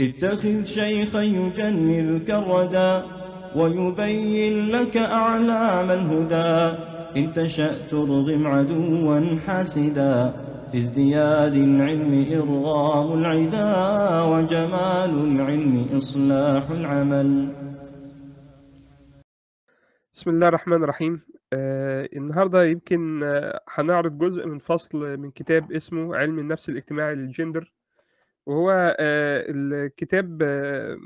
اتخذ شيخا يجنبك الردى ويبين لك أعلام الهدى إن تشأ ترغم عدوا حاسدا ازدياد العلم إرغام العدا وجمال العلم إصلاح العمل بسم الله الرحمن الرحيم آه النهارده يمكن آه هنعرض جزء من فصل من كتاب اسمه علم النفس الاجتماعي للجندر وهو آه، الكتاب آه،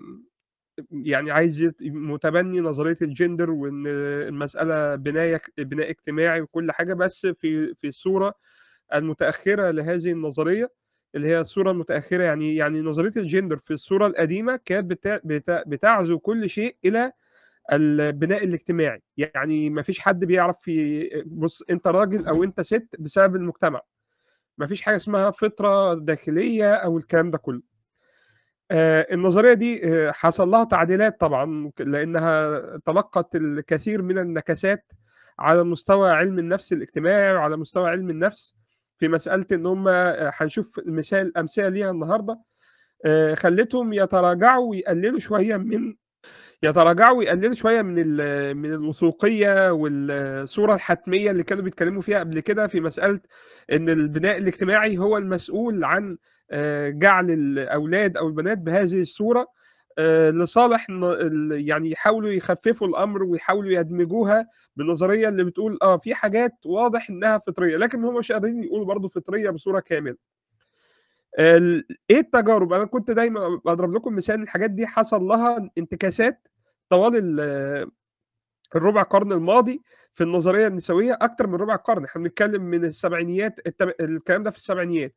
يعني عايز متبني نظريه الجندر وان المساله بنايه بناء اجتماعي وكل حاجه بس في في الصوره المتاخره لهذه النظريه اللي هي الصوره المتاخره يعني يعني نظريه الجندر في الصوره القديمه كانت بتعزو كل شيء الى البناء الاجتماعي يعني ما فيش حد بيعرف في بص انت راجل او انت ست بسبب المجتمع ما فيش حاجه اسمها فطره داخليه او الكلام ده كله آه، النظريه دي آه، حصل لها تعديلات طبعا لانها تلقت الكثير من النكسات على مستوى علم النفس الاجتماعي وعلى مستوى علم النفس في مساله ان هم آه، هنشوف مثال امثله ليها النهارده خلتهم يتراجعوا ويقللوا شويه من يتراجعوا ويقللوا شويه من من الوثوقيه والصوره الحتميه اللي كانوا بيتكلموا فيها قبل كده في مساله ان البناء الاجتماعي هو المسؤول عن آه، جعل الاولاد او البنات بهذه الصوره آه، لصالح يعني يحاولوا يخففوا الامر ويحاولوا يدمجوها بالنظريه اللي بتقول اه في حاجات واضح انها فطريه لكن هم مش قادرين يقولوا برضه فطريه بصوره كامله ايه التجارب انا كنت دايما بضرب لكم مثال الحاجات دي حصل لها انتكاسات طوال الربع قرن الماضي في النظريه النسويه اكتر من ربع قرن احنا بنتكلم من السبعينيات الكلام ده في السبعينيات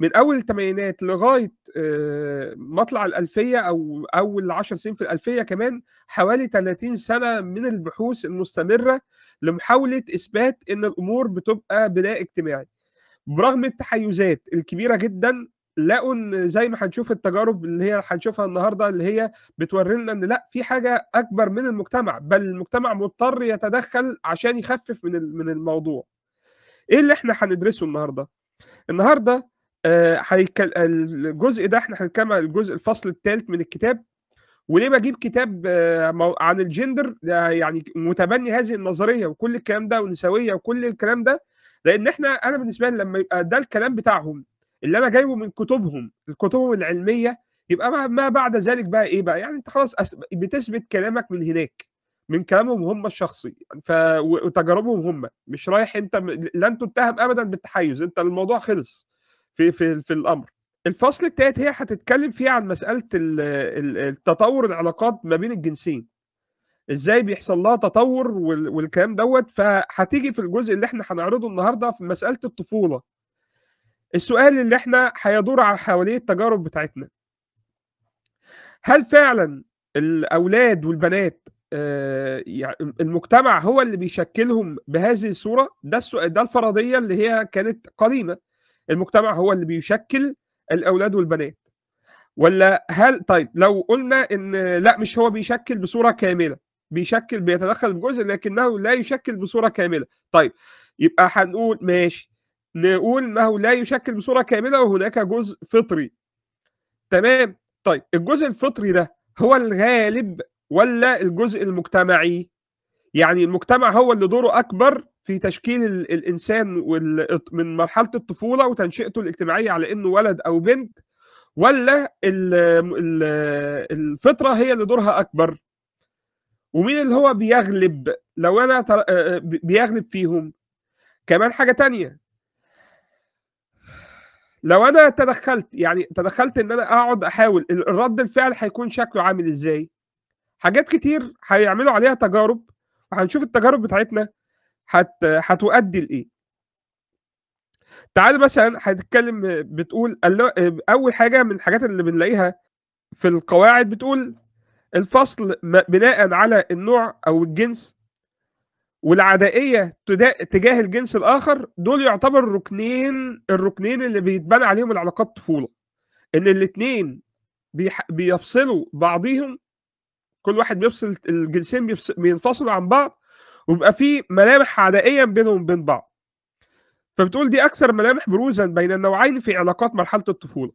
من اول الثمانينات لغايه آه، مطلع الالفيه او اول 10 سنين في الالفيه كمان حوالي 30 سنه من البحوث المستمره لمحاوله اثبات ان الامور بتبقى بناء اجتماعي برغم التحيزات الكبيره جدا لقوا ان زي ما هنشوف التجارب اللي هي هنشوفها النهارده اللي هي بتوري لنا ان لا في حاجه اكبر من المجتمع بل المجتمع مضطر يتدخل عشان يخفف من من الموضوع. ايه اللي احنا هندرسه النهارده؟ النهارده آه الجزء ده احنا هنتكلم عن الجزء الفصل الثالث من الكتاب وليه بجيب كتاب آه عن الجندر يعني متبني هذه النظريه وكل الكلام ده والنسويه وكل الكلام ده لان احنا انا بالنسبه لي لما يبقى ده الكلام بتاعهم اللي انا جايبه من كتبهم الكتب العلميه يبقى ما بعد ذلك بقى ايه بقى يعني انت خلاص بتثبت كلامك من هناك من كلامهم هم الشخصي ف... وتجاربهم هم مش رايح انت لن تتهم ابدا بالتحيز انت الموضوع خلص في في في الامر الفصل الثالث هي هتتكلم فيه عن مساله التطور العلاقات ما بين الجنسين ازاي بيحصل لها تطور والكلام دوت فهتيجي في الجزء اللي احنا هنعرضه النهارده في مساله الطفوله السؤال اللي احنا هيدور على حواليه التجارب بتاعتنا هل فعلا الاولاد والبنات آه، المجتمع هو اللي بيشكلهم بهذه الصوره ده السؤال ده الفرضيه اللي هي كانت قديمه المجتمع هو اللي بيشكل الاولاد والبنات ولا هل طيب لو قلنا ان لا مش هو بيشكل بصوره كامله بيشكل بيتدخل بجزء لكنه لا يشكل بصوره كامله طيب يبقى هنقول ماشي نقول انه لا يشكل بصوره كامله وهناك جزء فطري تمام طيب الجزء الفطري ده هو الغالب ولا الجزء المجتمعي يعني المجتمع هو اللي دوره اكبر في تشكيل الانسان من مرحله الطفوله وتنشئته الاجتماعيه على انه ولد او بنت ولا الفطره هي اللي دورها اكبر ومين اللي هو بيغلب لو انا آه، آه، بيغلب فيهم كمان حاجه تانية لو انا تدخلت يعني تدخلت ان انا اقعد احاول رد الفعل هيكون شكله عامل ازاي حاجات كتير هيعملوا عليها تجارب وهنشوف التجارب بتاعتنا هت... هتؤدي لايه تعال مثلا هتتكلم آه، بتقول اول حاجه من الحاجات اللي بنلاقيها في القواعد بتقول الفصل بناء على النوع او الجنس والعدائيه تجاه الجنس الاخر دول يعتبر ركنين الركنين اللي بيتبنى عليهم العلاقات الطفوله ان الاثنين بيفصلوا بعضهم كل واحد بيفصل الجنسين بينفصلوا عن بعض ويبقى في ملامح عدائيه بينهم وبين بعض فبتقول دي اكثر ملامح بروزا بين النوعين في علاقات مرحله الطفوله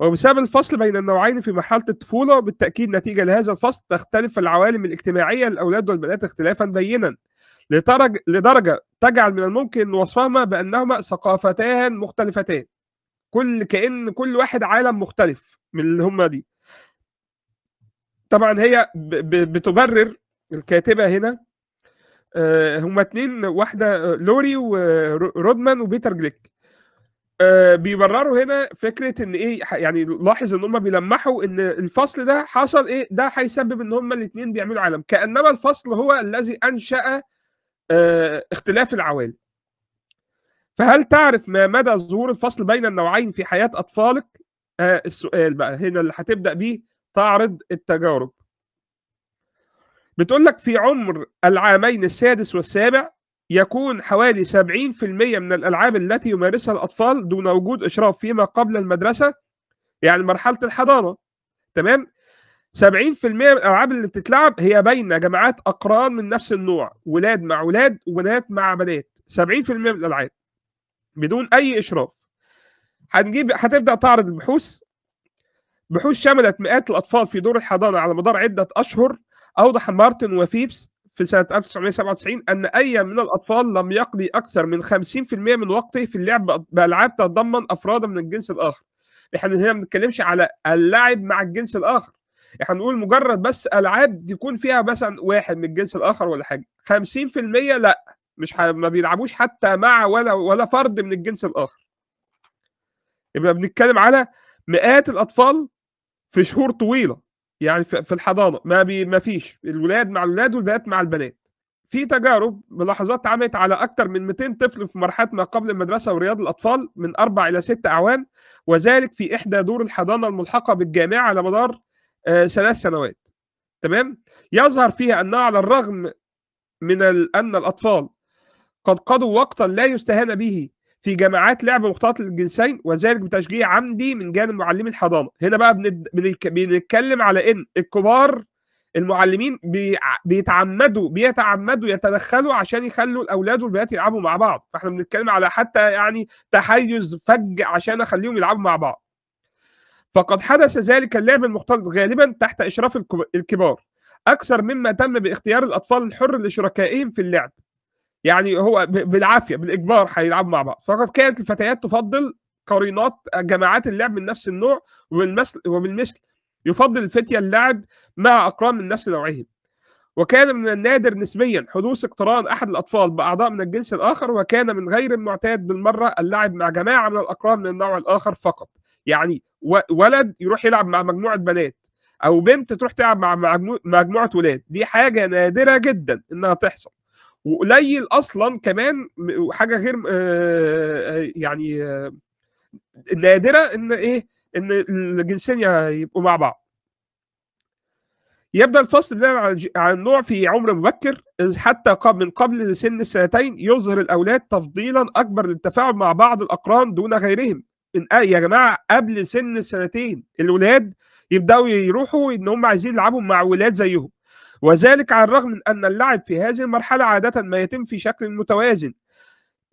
وبسبب الفصل بين النوعين في مرحلة الطفولة بالتأكيد نتيجة لهذا الفصل تختلف العوالم الاجتماعية للأولاد والبنات اختلافا بينا لدرجة, لدرجة تجعل من الممكن وصفهما بأنهما ثقافتان مختلفتان كل كأن كل واحد عالم مختلف من اللي هما دي طبعا هي بتبرر الكاتبة هنا آه، هما اتنين واحدة آه، لوري ورودمان آه، وبيتر جليك آه، بيبرروا هنا فكره ان ايه يعني لاحظ ان هم بيلمحوا ان الفصل ده حصل ايه ده هيسبب ان هم الاثنين بيعملوا عالم كانما الفصل هو الذي انشا آه اختلاف العوالم فهل تعرف ما مدى ظهور الفصل بين النوعين في حياه اطفالك آه السؤال بقى هنا اللي هتبدا بيه تعرض التجارب بتقول لك في عمر العامين السادس والسابع يكون حوالي 70% من الألعاب التي يمارسها الأطفال دون وجود إشراف فيما قبل المدرسة يعني مرحلة الحضانة تمام 70% من الألعاب اللي بتتلعب هي بين جماعات أقران من نفس النوع ولاد مع ولاد وبنات مع بنات 70% من الألعاب بدون أي إشراف هنجيب هتبدأ تعرض البحوث بحوث شملت مئات الأطفال في دور الحضانة على مدار عدة أشهر أوضح مارتن وفيبس في سنة 1997 أن أي من الأطفال لم يقضي أكثر من 50% من وقته في اللعب بألعاب تتضمن أفرادا من الجنس الآخر احنا هنا ما بنتكلمش على اللعب مع الجنس الآخر احنا بنقول مجرد بس ألعاب يكون فيها مثلا واحد من الجنس الآخر ولا حاجة 50% لا مش ح... ما بيلعبوش حتى مع ولا ولا فرد من الجنس الآخر يبقى بنتكلم على مئات الأطفال في شهور طويلة يعني في الحضانه ما بي ما فيش الولاد مع الولاد والبنات مع البنات في تجارب ملاحظات اتعملت على اكثر من 200 طفل في مرحله ما قبل المدرسه ورياض الاطفال من اربع الى ست اعوام وذلك في احدى دور الحضانه الملحقه بالجامعه على مدار آه، ثلاث سنوات تمام يظهر فيها انه على الرغم من ان الاطفال قد قضوا وقتا لا يستهان به في جامعات لعب مختلط للجنسين وذلك بتشجيع عمدي من جانب معلمي الحضانه هنا بقى بنتكلم على ان الكبار المعلمين بي... بيتعمدوا بيتعمدوا يتدخلوا عشان يخلوا الاولاد والبنات يلعبوا مع بعض فاحنا بنتكلم على حتى يعني تحيز فج عشان اخليهم يلعبوا مع بعض فقد حدث ذلك اللعب المختلط غالبا تحت اشراف الكبار اكثر مما تم باختيار الاطفال الحر لشركائهم في اللعب يعني هو بالعافيه بالاجبار هيلعبوا مع بعض فقد كانت الفتيات تفضل قرينات جماعات اللعب من نفس النوع وبالمثل وبالمثل يفضل الفتية اللعب مع أقران من نفس نوعهم وكان من النادر نسبيا حدوث اقتران أحد الأطفال بأعضاء من الجنس الآخر وكان من غير المعتاد بالمرة اللعب مع جماعة من الأقران من النوع الآخر فقط يعني ولد يروح يلعب مع مجموعة بنات أو بنت تروح تلعب مع مجموعة ولاد دي حاجة نادرة جدا إنها تحصل وقليل اصلا كمان حاجه غير آه، آه، يعني آه، نادره ان ايه ان الجنسين يبقوا مع بعض يبدا الفصل بناء على النوع في عمر مبكر حتى من قبل سن السنتين يظهر الاولاد تفضيلا اكبر للتفاعل مع بعض الاقران دون غيرهم من يا جماعه قبل سن السنتين الاولاد يبداوا يروحوا ان هم عايزين يلعبوا مع ولاد زيهم وذلك على الرغم من أن اللعب في هذه المرحلة عادة ما يتم في شكل متوازن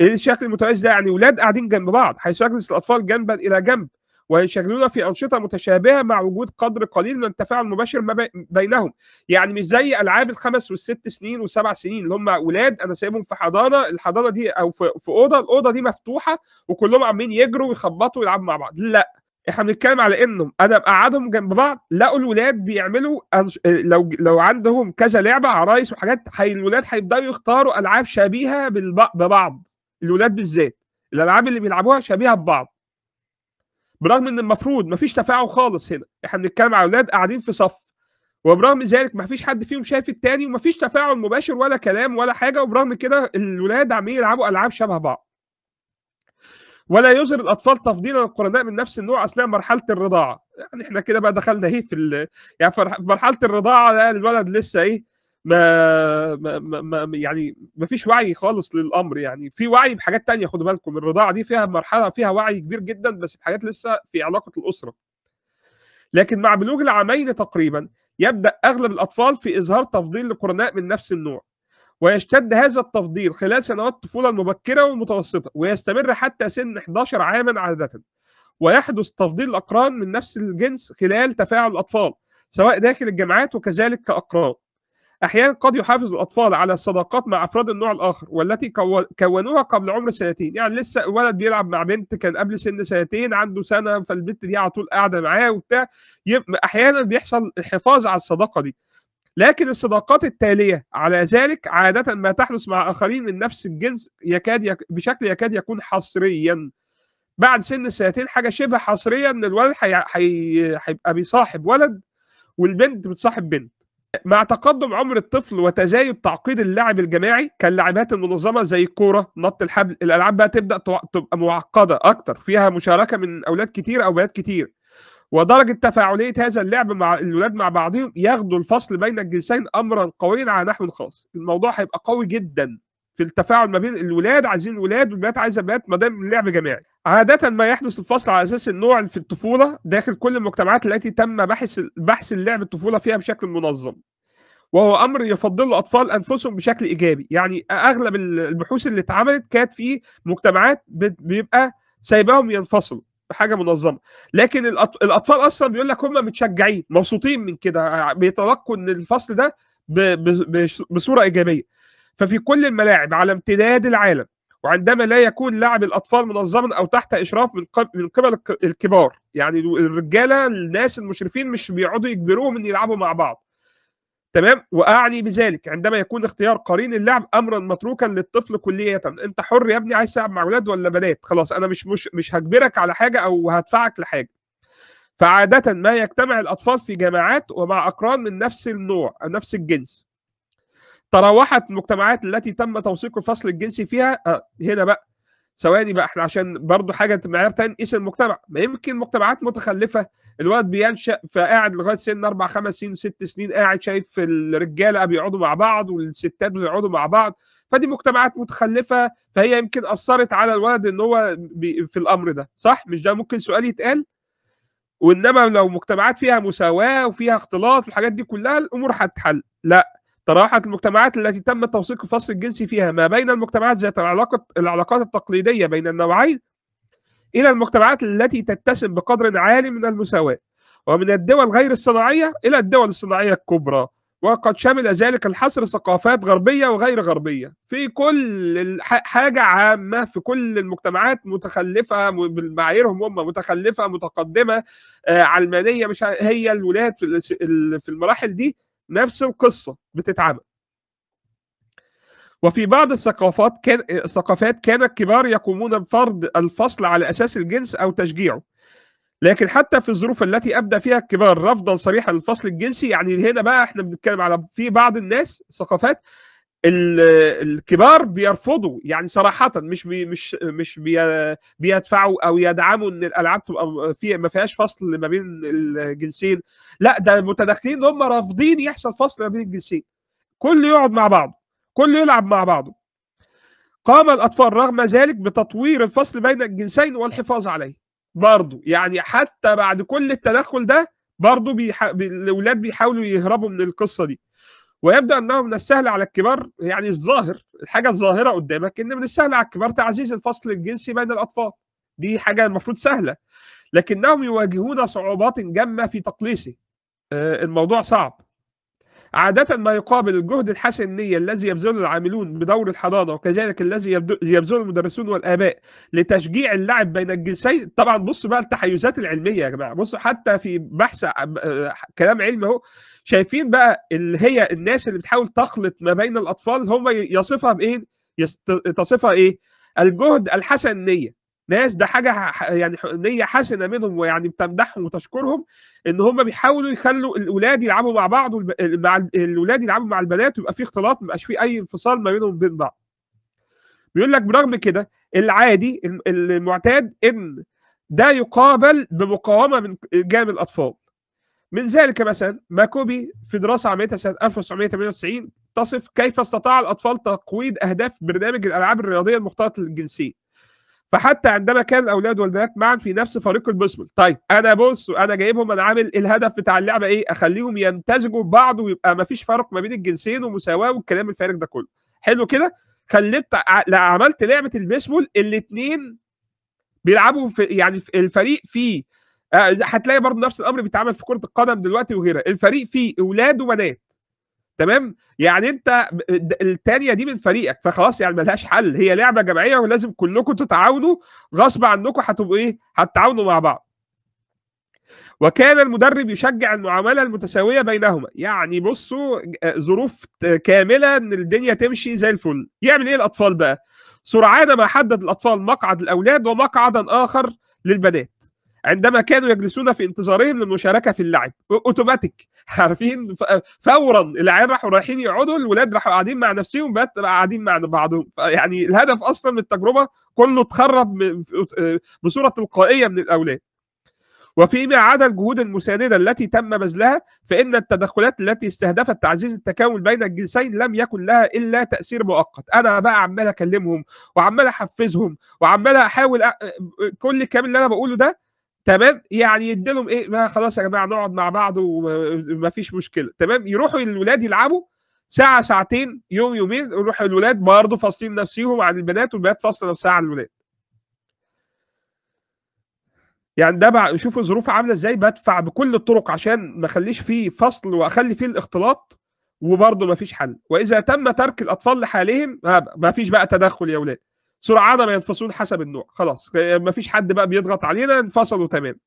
ايه الشكل المتوازن ده يعني ولاد قاعدين جنب بعض حيث يجلس الاطفال جنبا الى جنب وينشغلون في انشطه متشابهه مع وجود قدر قليل من التفاعل المباشر ما بينهم يعني مش زي العاب الخمس والست سنين والسبع سنين اللي هم اولاد انا سايبهم في حضانه الحضانه دي او في, في اوضه الاوضه دي مفتوحه وكلهم عمالين يجروا ويخبطوا ويلعبوا مع بعض لا احنا بنتكلم على انه انا بقعدهم جنب بعض لقوا الولاد بيعملوا لو لو عندهم كذا لعبه عرايس وحاجات حي... الولاد هيبداوا يختاروا العاب شبيهه بالب... ببعض الولاد بالذات الالعاب اللي بيلعبوها شبيهه ببعض برغم ان المفروض مفيش تفاعل خالص هنا احنا بنتكلم على اولاد قاعدين في صف وبرغم ذلك مفيش حد فيهم شايف التاني ومفيش تفاعل مباشر ولا كلام ولا حاجه وبرغم كده الولاد عمالين يلعبوا العاب شبه بعض ولا يجر الاطفال تفضيلا القرناء من نفس النوع اثناء مرحله الرضاعه يعني احنا كده بقى دخلنا ايه في يعني في مرحله الرضاعه الولد لسه ايه ما, ما, ما, ما يعني ما فيش وعي خالص للامر يعني في وعي بحاجات تانية خدوا بالكم الرضاعه دي فيها مرحله فيها وعي كبير جدا بس بحاجات لسه في علاقه الاسره لكن مع بلوغ العامين تقريبا يبدا اغلب الاطفال في اظهار تفضيل لقرناء من نفس النوع ويشتد هذا التفضيل خلال سنوات الطفولة المبكرة والمتوسطة ويستمر حتى سن 11 عاما عادة ويحدث تفضيل الأقران من نفس الجنس خلال تفاعل الأطفال سواء داخل الجامعات وكذلك كأقران أحيانا قد يحافظ الأطفال على الصداقات مع أفراد النوع الآخر والتي كونوها قبل عمر سنتين يعني لسه ولد بيلعب مع بنت كان قبل سن سنتين عنده سنة فالبنت دي على طول قاعدة معاه وبتاع أحيانا بيحصل الحفاظ على الصداقة دي لكن الصداقات التالية على ذلك عادة ما تحدث مع آخرين من نفس الجنس يكاد يك... بشكل يكاد يكون حصريا بعد سن السنتين حاجة شبه حصرية إن الولد هيبقى حي... حيبقى بيصاحب ولد والبنت بتصاحب بنت مع تقدم عمر الطفل وتزايد تعقيد اللعب الجماعي كاللعبات المنظمه زي الكوره نط الحبل الالعاب بقى تبدا تبقى معقده اكتر فيها مشاركه من اولاد كتير او بنات كتير ودرجة تفاعلية هذا اللعب مع الولاد مع بعضهم يغدو الفصل بين الجنسين أمرا قويا على نحو خاص الموضوع هيبقى قوي جدا في التفاعل ما بين الولاد عايزين ولاد والبنات عايزه بنات ما دام اللعب جماعي. عادة ما يحدث الفصل على اساس النوع في الطفولة داخل كل المجتمعات التي تم بحث بحث اللعب الطفولة فيها بشكل منظم. وهو امر يفضله الاطفال انفسهم بشكل ايجابي، يعني اغلب البحوث اللي اتعملت كانت في مجتمعات بيبقى سايباهم ينفصلوا بحاجه منظمه لكن الاطفال اصلا بيقول لك هم متشجعين مبسوطين من كده بيتلقوا ان الفصل ده بصوره ايجابيه ففي كل الملاعب على امتداد العالم وعندما لا يكون لعب الاطفال منظما او تحت اشراف من قبل الكبار يعني الرجاله الناس المشرفين مش بيقعدوا يجبروهم ان يلعبوا مع بعض تمام واعني بذلك عندما يكون اختيار قرين اللعب امرا متروكا للطفل كليه انت حر يا ابني عايز تلعب مع اولاد ولا بنات خلاص انا مش مش مش هجبرك على حاجه او هدفعك لحاجه فعاده ما يجتمع الاطفال في جماعات ومع اقران من نفس النوع نفس الجنس تراوحت المجتمعات التي تم توثيق الفصل الجنسي فيها آه، هنا بقى ثواني بقى احنا عشان برضه حاجه معيار تاني قيس المجتمع ما يمكن مجتمعات متخلفه الولد بينشا فقاعد لغايه سن اربع خمس سنين ست سنين قاعد شايف الرجاله بيقعدوا مع بعض والستات بيقعدوا مع بعض فدي مجتمعات متخلفه فهي يمكن اثرت على الولد ان هو في الامر ده صح مش ده ممكن سؤال يتقال وانما لو مجتمعات فيها مساواه وفيها اختلاط والحاجات دي كلها الامور هتتحل لا تراوحت المجتمعات التي تم توثيق الفصل الجنسي فيها ما بين المجتمعات ذات العلاقة العلاقات التقليدية بين النوعين إلى المجتمعات التي تتسم بقدر عالي من المساواة ومن الدول غير الصناعية إلى الدول الصناعية الكبرى وقد شمل ذلك الحصر ثقافات غربية وغير غربية في كل حاجة عامة في كل المجتمعات متخلفة بمعاييرهم هم متخلفة متقدمة آه، علمانية مش هي الولاد في المراحل دي نفس القصه بتتعمل وفي بعض الثقافات كان الثقافات كان الكبار يقومون بفرض الفصل على اساس الجنس او تشجيعه لكن حتى في الظروف التي ابدى فيها الكبار رفضا صريحا للفصل الجنسي يعني هنا بقى احنا بنتكلم على في بعض الناس الثقافات الكبار بيرفضوا يعني صراحه مش بي مش مش بي بيدفعوا او يدعموا ان الالعاب تبقى في ما فيهاش فصل ما بين الجنسين لا ده المتدخلين هم رافضين يحصل فصل ما بين الجنسين كل يقعد مع بعضه كل يلعب مع بعضه قام الاطفال رغم ذلك بتطوير الفصل بين الجنسين والحفاظ عليه برضه يعني حتى بعد كل التدخل ده برضه بيح... الاولاد بيحاولوا يهربوا من القصه دي ويبدو انه من السهل على الكبار يعني الظاهر الحاجه الظاهره قدامك ان من السهل على الكبار تعزيز الفصل الجنسي بين الاطفال دي حاجه المفروض سهله لكنهم يواجهون صعوبات جمه في تقليصه آه، الموضوع صعب عادة ما يقابل الجهد الحسن النية الذي يبذله العاملون بدور الحضانة وكذلك الذي يبذله المدرسون والآباء لتشجيع اللعب بين الجنسين طبعا بص بقى التحيزات العلمية يا جماعة بصوا حتى في بحث آه، آه، كلام علمي اهو شايفين بقى اللي هي الناس اللي بتحاول تخلط ما بين الاطفال هم يصفها بايه يست... تصفها ايه الجهد الحسن النيه ناس ده حاجه يعني نيه حسنه منهم ويعني بتمدحهم وتشكرهم ان هم بيحاولوا يخلوا الاولاد يلعبوا مع بعض والب... مع الاولاد يلعبوا مع البنات ويبقى في اختلاط ما في اي انفصال ما بينهم وبين بعض بيقول لك برغم كده العادي المعتاد ان ده يقابل بمقاومه من جانب الاطفال من ذلك مثلا ماكوبي في دراسة عملتها سنة 1998 تصف كيف استطاع الأطفال تقويض أهداف برنامج الألعاب الرياضية المختلطة الجنسية فحتى عندما كان الأولاد والبنات معا في نفس فريق البيسبول طيب أنا بص أنا جايبهم أنا عامل الهدف بتاع اللعبة إيه أخليهم يمتزجوا ببعض ويبقى مفيش فرق ما بين الجنسين ومساواة والكلام الفارغ ده كله حلو كده خليت عملت لعبة البيسبول الاتنين بيلعبوا في يعني في الفريق فيه آه، هتلاقي برضه نفس الامر بيتعمل في كره القدم دلوقتي وغيرها الفريق فيه اولاد وبنات تمام يعني انت الثانيه دي من فريقك فخلاص يعني ملهاش حل هي لعبه جماعيه ولازم كلكم تتعاونوا غصب عنكم هتبقوا ايه هتتعاونوا مع بعض وكان المدرب يشجع المعامله المتساويه بينهما يعني بصوا آه، ظروف كامله ان الدنيا تمشي زي الفل يعمل ايه الاطفال بقى سرعان ما حدد الاطفال مقعد الاولاد ومقعدا اخر للبنات عندما كانوا يجلسون في انتظارهم للمشاركه في اللعب اوتوماتيك عارفين فورا العيال راحوا رايحين يقعدوا الولاد راحوا قاعدين مع نفسهم بقت قاعدين مع بعضهم يعني الهدف اصلا من التجربه كله اتخرب بصوره تلقائيه من الاولاد وفيما عدا الجهود المساندة التي تم بذلها فإن التدخلات التي استهدفت تعزيز التكامل بين الجنسين لم يكن لها إلا تأثير مؤقت أنا بقى عمال أكلمهم وعمال أحفزهم وعمال أحاول أ... كل الكلام اللي أنا بقوله ده تمام يعني يديلهم ايه ما خلاص يا جماعه نقعد مع بعض ومفيش مشكله تمام يروحوا الولاد يلعبوا ساعه ساعتين يوم يومين يروح الولاد برضه فاصلين نفسيهم عن البنات والبنات فاصله نفسها عن الولاد يعني ده بقى شوفوا الظروف عامله ازاي بدفع بكل الطرق عشان ما اخليش فيه فصل واخلي فيه الاختلاط وبرضه ما فيش حل واذا تم ترك الاطفال لحالهم ما فيش بقى تدخل يا اولاد سرعان ما ينفصلون حسب النوع خلاص ما فيش حد بقى بيضغط علينا انفصلوا تمام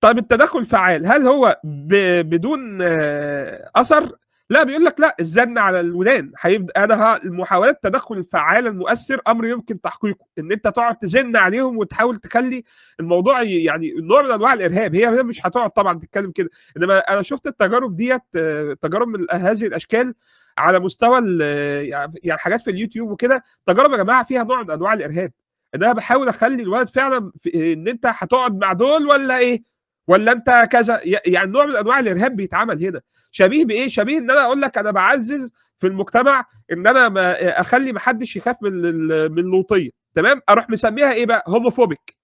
طيب التدخل الفعال هل هو بدون آه، اثر لا بيقول لك لا الزن على الودان هيبدا انا المحاولات التدخل الفعال المؤثر امر يمكن تحقيقه ان انت تقعد تزن عليهم وتحاول تخلي الموضوع يعني نوع من انواع الارهاب هي مش هتقعد طبعا تتكلم كده انما انا شفت التجارب ديت آه، تجارب من هذه الاشكال على مستوى يعني, يعني حاجات في اليوتيوب وكده تجارب يا جماعه فيها نوع من انواع الارهاب ان انا بحاول اخلي الولد فعلا ان انت هتقعد مع دول ولا ايه ولا انت كذا يعني نوع من انواع الارهاب بيتعمل هنا شبيه بايه شبيه ان انا اقول لك انا بعزز في المجتمع ان انا ما اخلي ما حدش يخاف من من اللوطيه تمام اروح مسميها ايه بقى هوموفوبيك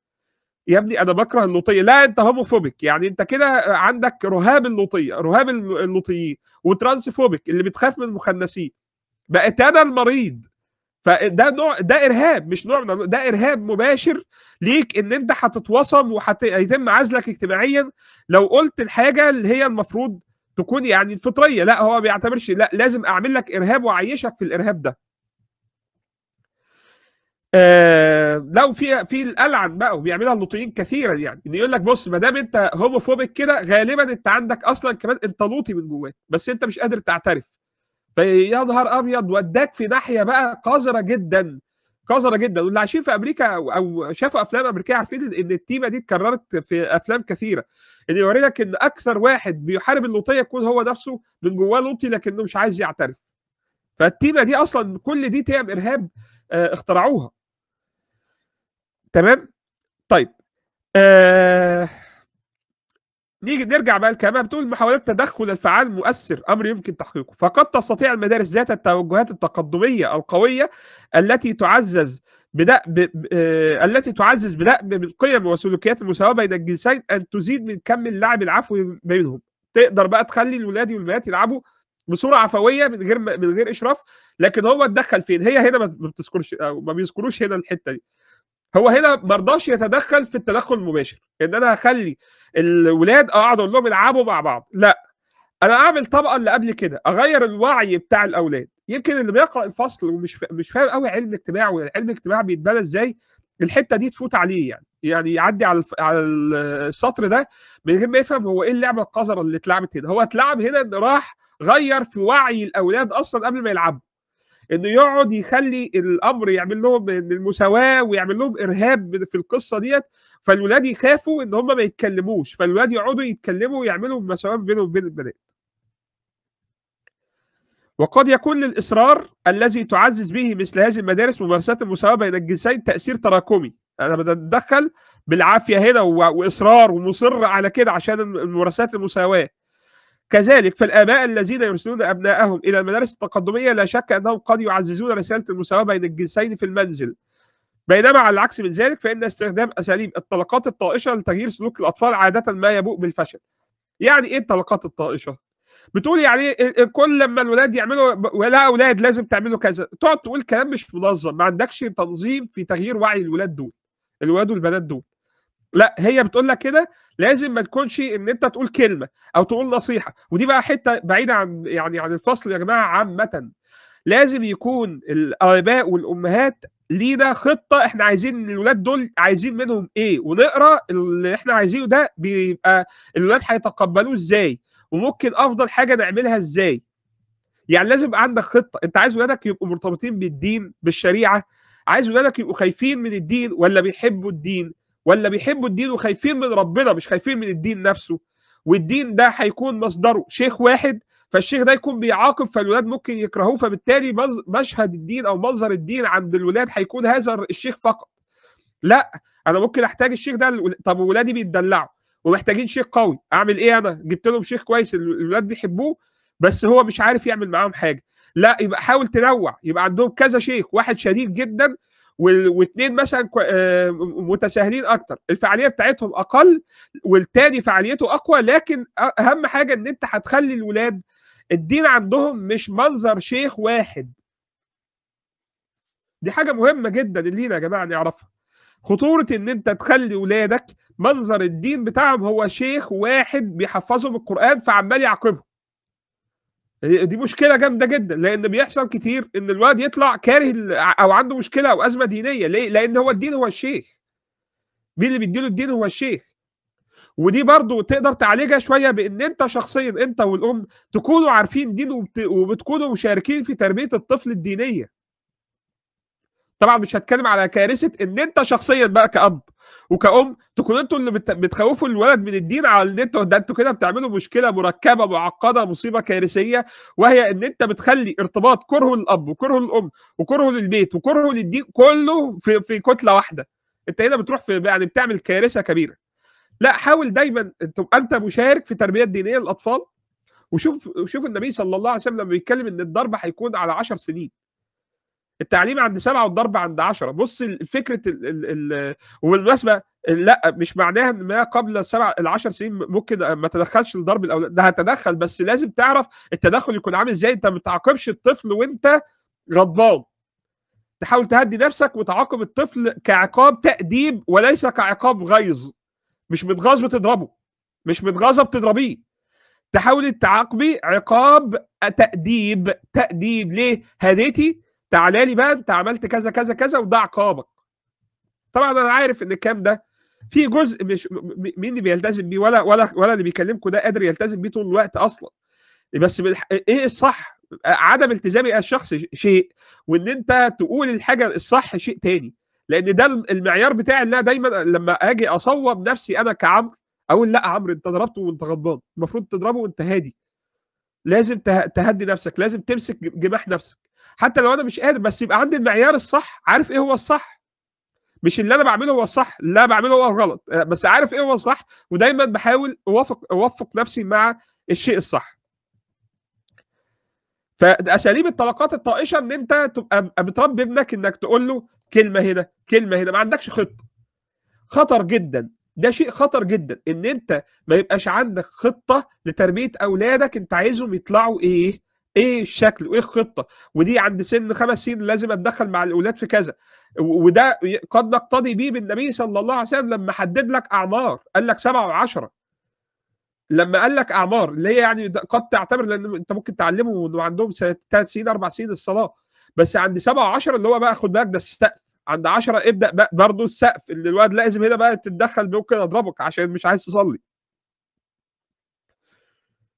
يا ابني انا بكره اللوطيه لا انت هوموفوبيك يعني انت كده عندك رهاب اللوطيه رهاب اللوطيين وترانسفوبيك اللي بتخاف من المخنثين بقيت انا المريض فده نوع ده ارهاب مش نوع من ده ارهاب مباشر ليك ان انت هتتوصم وهيتم عزلك اجتماعيا لو قلت الحاجه اللي هي المفروض تكون يعني الفطريه لا هو ما بيعتبرش لا لازم اعمل لك ارهاب واعيشك في الارهاب ده لو في في الالعن بقى وبيعملها اللوطيين كثيرا يعني ان يقول لك بص ما دام انت هوموفوبيك كده غالبا انت عندك اصلا كمان انت لوطي من جواك بس انت مش قادر تعترف فيا نهار ابيض وداك في ناحيه بقى قذره جدا قذره جدا واللي عايشين في امريكا او شافوا افلام امريكيه عارفين ان التيمه دي اتكررت في افلام كثيره ان يوري لك ان اكثر واحد بيحارب اللوطيه يكون هو نفسه من جواه لوطي لكنه مش عايز يعترف فالتيمه دي اصلا كل دي تيم ارهاب آه، اخترعوها تمام طيب آه... نيجي نرجع بقى لكما بتقول محاولات تدخل الفعال مؤثر امر يمكن تحقيقه فقد تستطيع المدارس ذات التوجهات التقدميه القويه التي تعزز بدأب آه التي تعزز بدأب من قيم وسلوكيات المساواه بين الجنسين ان تزيد من كم اللعب العفوي بينهم تقدر بقى تخلي الولاد والبنات يلعبوا بصوره عفويه من غير من غير اشراف لكن هو اتدخل فين هي هنا ما بتذكرش او ما بيذكروش هنا الحته دي هو هنا ما رضاش يتدخل في التدخل المباشر ان انا هخلي الولاد اقعد اقول لهم العبوا مع بعض لا انا اعمل طبقه اللي قبل كده اغير الوعي بتاع الاولاد يمكن اللي بيقرا الفصل ومش فا... مش فاهم قوي علم اجتماع وعلم اجتماع بيتبنى ازاي الحته دي تفوت عليه يعني يعني يعدي على الف... على السطر ده من غير ما يفهم هو ايه اللعبه القذره اللي اتلعبت هنا هو اتلعب هنا راح غير في وعي الاولاد اصلا قبل ما يلعبوا انه يقعد يخلي الامر يعمل لهم المساواه ويعمل لهم ارهاب في القصه ديت فالولاد يخافوا ان هم ما يتكلموش فالولاد يقعدوا يتكلموا ويعملوا مساواه بينهم وبين البنات وقد يكون للإصرار الذي تعزز به مثل هذه المدارس ممارسات المساواة بين الجنسين تأثير تراكمي أنا بتدخل بالعافية هنا وإصرار ومصر على كده عشان ممارسات المساواة كذلك فالآباء الذين يرسلون أبنائهم إلى المدارس التقدمية لا شك أنهم قد يعززون رسالة المساواة بين الجنسين في المنزل بينما على العكس من ذلك فإن استخدام أساليب الطلقات الطائشة لتغيير سلوك الأطفال عادة ما يبوء بالفشل يعني إيه الطلقات الطائشة؟ بتقول يعني كل لما الولاد يعملوا ولا اولاد لازم تعملوا كذا تقعد تقول كلام مش منظم ما عندكش تنظيم في تغيير وعي الولاد دول الولاد والبنات دول لا هي بتقول لك كده لازم ما تكونش ان انت تقول كلمه او تقول نصيحه ودي بقى حته بعيده عن يعني عن الفصل يا جماعه عامه لازم يكون الاباء والامهات لينا خطه احنا عايزين الولاد دول عايزين منهم ايه ونقرا اللي احنا عايزينه ده بيبقى الولاد هيتقبلوه ازاي وممكن افضل حاجه نعملها ازاي يعني لازم يبقى عندك خطه انت عايز ولادك يبقوا مرتبطين بالدين بالشريعه عايز ولادك يبقوا خايفين من الدين ولا بيحبوا الدين ولا بيحبوا الدين وخايفين من ربنا مش خايفين من الدين نفسه والدين ده هيكون مصدره شيخ واحد فالشيخ ده يكون بيعاقب فالولاد ممكن يكرهوه فبالتالي مشهد الدين او منظر الدين عند الولاد هيكون هذا الشيخ فقط لا انا ممكن احتاج الشيخ ده طب ولادي بيتدلعوا ومحتاجين شيخ قوي اعمل ايه انا جبت لهم شيخ كويس الولاد بيحبوه بس هو مش عارف يعمل معاهم حاجه لا يبقى حاول تنوع يبقى عندهم كذا شيخ واحد شديد جدا واثنين مثلا آه، متساهلين اكتر الفعاليه بتاعتهم اقل والتاني فعاليته اقوى لكن اهم حاجه ان انت هتخلي الولاد الدين عندهم مش منظر شيخ واحد دي حاجه مهمه جدا اللي لينا يا جماعه نعرفها خطوره ان انت تخلي ولادك منظر الدين بتاعهم هو شيخ واحد بيحفظهم القران فعمال يعاقبهم دي مشكله جامده جدا لان بيحصل كتير ان الولد يطلع كاره او عنده مشكله او ازمه دينيه ليه؟ لان هو الدين هو الشيخ مين اللي بيديله الدين هو الشيخ ودي برضو تقدر تعالجها شويه بان انت شخصيا انت والام تكونوا عارفين دين وبتكونوا مشاركين في تربيه الطفل الدينيه طبعا مش هتكلم على كارثه ان انت شخصيا بقى كاب وكأم تكون انتوا اللي بتخوفوا الولد من الدين على ان انتوا ده انتوا كده بتعملوا مشكله مركبه معقده مصيبه كارثيه وهي ان انت بتخلي ارتباط كرهه للاب وكرهه للام وكرهه للبيت وكرهه للدين كله في في كتله واحده انت هنا بتروح في يعني بتعمل كارثه كبيره لا حاول دايما تبقى انت مشارك في التربيه الدينيه للاطفال وشوف شوف النبي صلى الله عليه وسلم لما بيتكلم ان الضرب هيكون على 10 سنين التعليم عند سبعه والضرب عند 10 بص فكره وبالمناسبه لا مش معناها ان ما قبل السبع العشر سنين ممكن ما تدخلش لضرب الاولاد ده هتدخل بس لازم تعرف التدخل يكون عامل ازاي انت ما تعاقبش الطفل وانت غضبان تحاول تهدي نفسك وتعاقب الطفل كعقاب تأديب وليس كعقاب غيظ مش متغاظ بتضربه مش متغاظه بتضربيه تحاول تعاقبي عقاب تأديب تأديب ليه هديتي تعالى لي بقى انت عملت كذا كذا كذا وده عقابك طبعا انا عارف ان الكلام ده في جزء مش مين اللي بيلتزم بيه ولا ولا ولا اللي بيكلمكم ده قادر يلتزم بيه طول الوقت اصلا بس ايه الصح عدم التزامي الشخص شيء وان انت تقول الحاجه الصح شيء تاني لان ده المعيار بتاعي اللي انا دايما لما اجي اصوب نفسي انا كعمرو اقول لا عمرو انت ضربته وانت غضبان المفروض تضربه وانت هادي لازم تهدي نفسك لازم تمسك جماح نفسك حتى لو انا مش قادر بس يبقى عندي المعيار الصح عارف ايه هو الصح مش اللي انا بعمله هو الصح اللي انا بعمله هو الغلط آه، بس عارف ايه هو الصح ودايما بحاول اوافق اوفق نفسي مع الشيء الصح فاساليب الطلقات الطائشه ان انت تبقى بتربي ابنك انك تقول له كلمه هنا كلمه هنا ما عندكش خطه خطر جدا ده شيء خطر جدا ان انت ما يبقاش عندك خطه لتربيه اولادك انت عايزهم يطلعوا ايه ايه الشكل وايه الخطه ودي عند سن خمس سنين لازم اتدخل مع الاولاد في كذا وده قد نقتضي بيه بالنبي صلى الله عليه وسلم لما حدد لك اعمار قال لك سبعه وعشره لما قال لك اعمار اللي هي يعني قد تعتبر لان انت ممكن تعلمه انه عندهم ثلاث سنين اربع سنين الصلاه بس عند سبعه وعشره اللي هو بقى خد بالك ده السقف عند عشره ابدا برضه السقف اللي الواد لازم هنا بقى تتدخل ممكن اضربك عشان مش عايز تصلي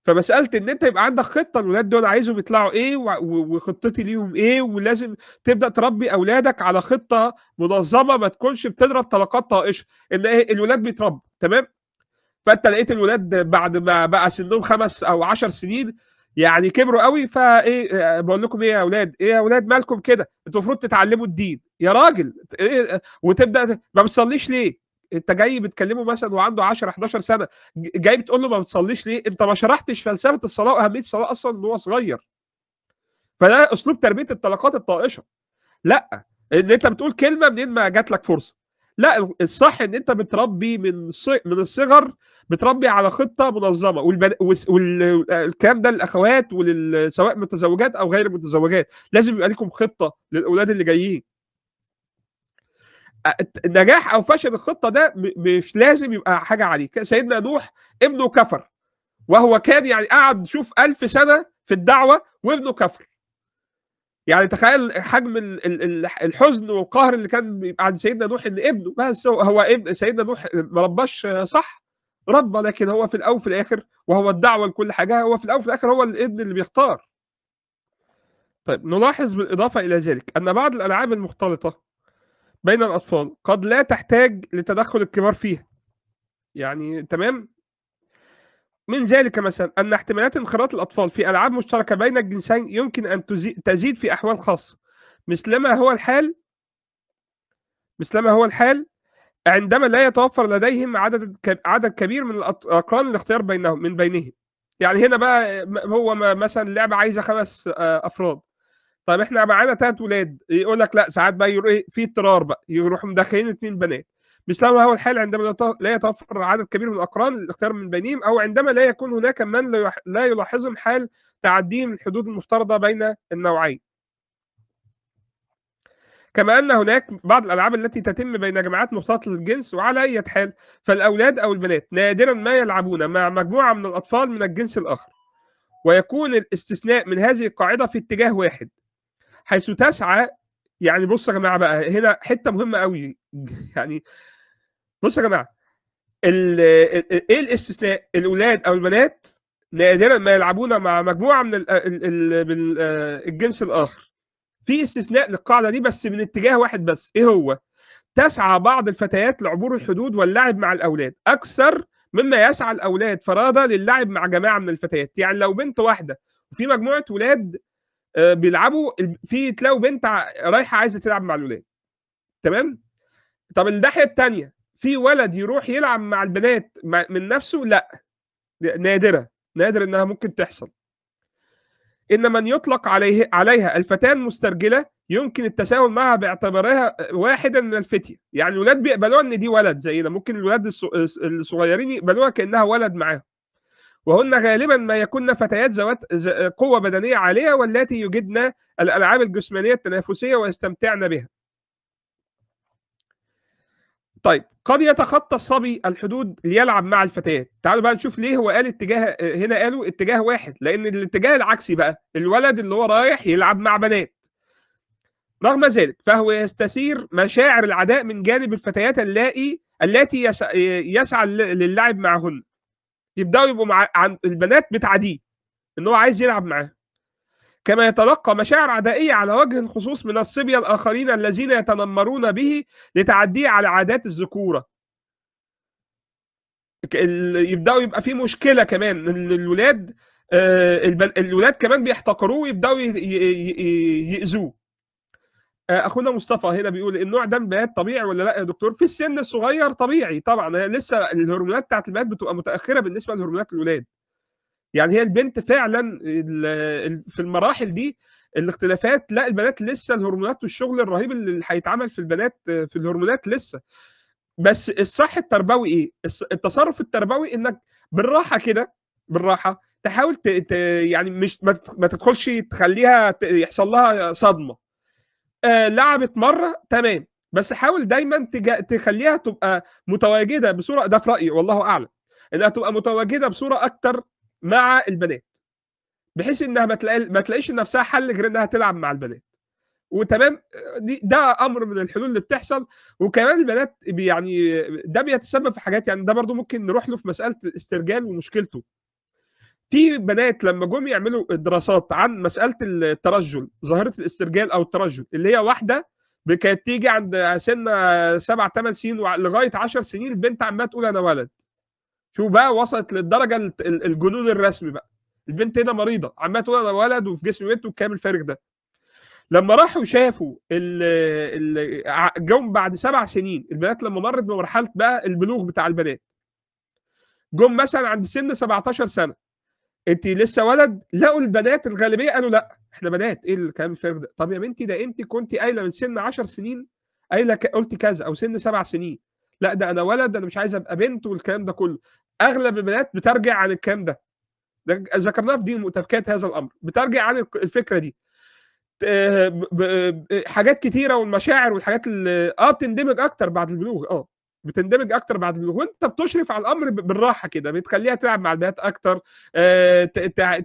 فمساله ان انت يبقى عندك خطه الاولاد دول عايزهم يطلعوا ايه وخطتي ليهم ايه ولازم تبدا تربي اولادك على خطه منظمه ما تكونش بتضرب طلقات طائشه ان إيه الولاد بيتربوا تمام فانت لقيت الولاد بعد ما بقى سنهم خمس او عشر سنين يعني كبروا قوي فايه آه، بقول لكم ايه يا اولاد ايه يا اولاد مالكم كده انتوا المفروض تتعلموا الدين يا راجل إيه آه، وتبدا ما بتصليش ليه انت جاي بتكلمه مثلا وعنده 10 11 سنه جاي بتقول له ما بتصليش ليه انت ما شرحتش فلسفه الصلاه واهميه الصلاه اصلا وهو صغير فده اسلوب تربيه الطلقات الطائشه لا ان انت بتقول كلمه منين ما جات لك فرصه لا الصح ان انت بتربي من من الصغر بتربي على خطه منظمه والكلام ده للاخوات سواء متزوجات او غير متزوجات لازم يبقى لكم خطه للاولاد اللي جايين نجاح او فشل الخطه ده مش لازم يبقى حاجه عليه سيدنا نوح ابنه كفر وهو كان يعني قعد شوف ألف سنه في الدعوه وابنه كفر يعني تخيل حجم الحزن والقهر اللي كان بيبقى عند سيدنا نوح ان ابنه بس هو ابن سيدنا نوح ما رباش صح ربى لكن هو في الاول وفي الاخر وهو الدعوه لكل حاجه هو في الاول وفي الاخر هو الابن اللي بيختار. طيب نلاحظ بالاضافه الى ذلك ان بعض الالعاب المختلطه بين الأطفال قد لا تحتاج لتدخل الكبار فيها يعني تمام من ذلك مثلا أن احتمالات انخراط الأطفال في ألعاب مشتركة بين الجنسين يمكن أن تزيد في أحوال خاصة مثلما هو الحال مثلما هو الحال عندما لا يتوفر لديهم عدد عدد كبير من الأقران الاختيار بينهم من بينهم يعني هنا بقى هو مثلا لعبة عايزة خمس آه، أفراد طب احنا معانا ثلاث ولاد يقول لك لا ساعات بقى يروح إيه، في اضطرار بقى يروحوا مدخلين اثنين بنات مش لما هو الحال عندما لا يتوفر عدد كبير من الاقران للاختيار من بينهم او عندما لا يكون هناك من لا يلاحظهم حال تعديهم الحدود المفترضه بين النوعين كما ان هناك بعض الالعاب التي تتم بين جماعات مختلطه الجنس وعلى اي حال فالاولاد او البنات نادرا ما يلعبون مع مجموعه من الاطفال من الجنس الاخر ويكون الاستثناء من هذه القاعده في اتجاه واحد حيث تسعى يعني بصوا يا جماعه بقى هنا حته مهمه قوي يعني بصوا يا جماعه ايه الاستثناء الاولاد او البنات نادرا ما يلعبون مع مجموعه من الـ الـ الـ آه، الجنس الاخر في استثناء للقاعده دي بس من اتجاه واحد بس ايه هو تسعى بعض الفتيات لعبور الحدود واللعب مع الاولاد اكثر مما يسعى الاولاد فرادى للعب مع جماعه من الفتيات يعني لو بنت واحده وفي مجموعه ولاد آه، بيلعبوا في تلاقوا بنت رايحه عايزه تلعب مع الولاد تمام طب الناحيه الثانيه في ولد يروح يلعب مع البنات من نفسه لا نادره نادر انها ممكن تحصل ان من يطلق عليه عليها الفتاه المسترجله يمكن التساهل معها باعتبارها واحدا من الفتيه يعني الولاد بيقبلوها ان دي ولد زينا ممكن الولاد الصغيرين يقبلوها كانها ولد معاهم وهن غالبا ما يكن فتيات ذوات قوة بدنية عالية واللاتي يجدن الألعاب الجسمانية التنافسية ويستمتعن بها طيب قد يتخطى الصبي الحدود ليلعب مع الفتيات تعالوا بقى نشوف ليه هو قال اتجاه هنا قالوا اتجاه واحد لان الاتجاه العكسي بقى الولد اللي هو رايح يلعب مع بنات رغم ذلك فهو يستثير مشاعر العداء من جانب الفتيات اللائي التي يسعى للعب معهن يبداوا يبقوا مع عن البنات بتعديه ان هو عايز يلعب معاه كما يتلقى مشاعر عدائية على وجه الخصوص من الصبية الآخرين الذين يتنمرون به لتعديه على عادات الذكورة يبدأوا يبقى في مشكلة كمان إن الولاد آه، الولاد كمان بيحتقروه ويبدأوا يأذوه آه، اخونا مصطفى هنا بيقول النوع ده من البنات طبيعي ولا لا يا دكتور؟ في السن الصغير طبيعي طبعا هي لسه الهرمونات بتاعت البنات بتبقى متاخره بالنسبه لهرمونات الولاد. يعني هي البنت فعلا في المراحل دي الاختلافات لا البنات لسه الهرمونات والشغل الرهيب اللي هيتعمل في البنات في الهرمونات لسه بس الصح التربوي ايه؟ التصرف التربوي انك بالراحه كده بالراحه تحاول ت... يعني مش ما تدخلش تخليها يحصل لها صدمه آه، لعبت مره تمام بس حاول دايما تخليها تبقى متواجده بصوره ده في رايي والله اعلم انها تبقى متواجده بصوره اكتر مع البنات بحيث انها ما, تلاقي... ما تلاقيش نفسها حل غير انها تلعب مع البنات وتمام ده امر من الحلول اللي بتحصل وكمان البنات يعني ده بيتسبب في حاجات يعني ده برضو ممكن نروح له في مساله الاسترجال ومشكلته في بنات لما جم يعملوا دراسات عن مساله الترجل ظاهره الاسترجال او الترجل اللي هي واحده كانت تيجي عند سن سبع ثمان سنين لغايه 10 سنين البنت عماله تقول انا ولد شوف بقى وصلت للدرجه الجنون الرسمي بقى البنت هنا مريضه عماله تقول انا ولد وفي جسم بنت والكلام الفارغ ده لما راحوا شافوا ال جم بعد سبع سنين البنات لما مرت بمرحله بقى البلوغ بتاع البنات جم مثلا عند سن 17 سنه انت لسه ولد لقوا البنات الغالبيه قالوا لا احنا بنات ايه الكلام الفارغ ده طب يا بنتي ده انت كنت قايله من سن 10 سنين قايله قلت كذا او سن سبع سنين لا ده انا ولد انا مش عايز ابقى بنت والكلام ده كله اغلب البنات بترجع عن الكلام ده ده ذكرناه في دين متفكات هذا الامر بترجع عن الفكره دي حاجات كتيره والمشاعر والحاجات اللي اه بتندمج اكتر بعد البلوغ اه بتندمج اكتر بعد وانت بتشرف على الامر بالراحه كده بتخليها تلعب مع البنات اكتر آه،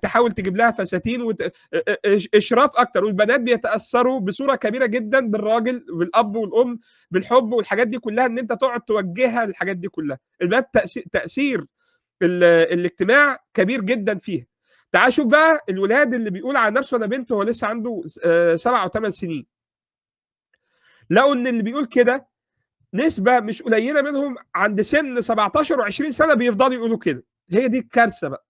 تحاول تجيب لها فساتين آه، آه، اشراف اكتر والبنات بيتاثروا بصوره كبيره جدا بالراجل والاب والام بالحب والحاجات دي كلها ان انت تقعد توجهها الحاجات دي كلها البنات تاثير الاجتماع كبير جدا فيها تعال شوف بقى الولاد اللي بيقول على نفسه انا بنت هو لسه عنده سبع او ثمان سنين لقوا ان اللي بيقول كده نسبه مش قليله منهم عند سن 17 و20 سنه بيفضلوا يقولوا كده هي دي الكارثه بقى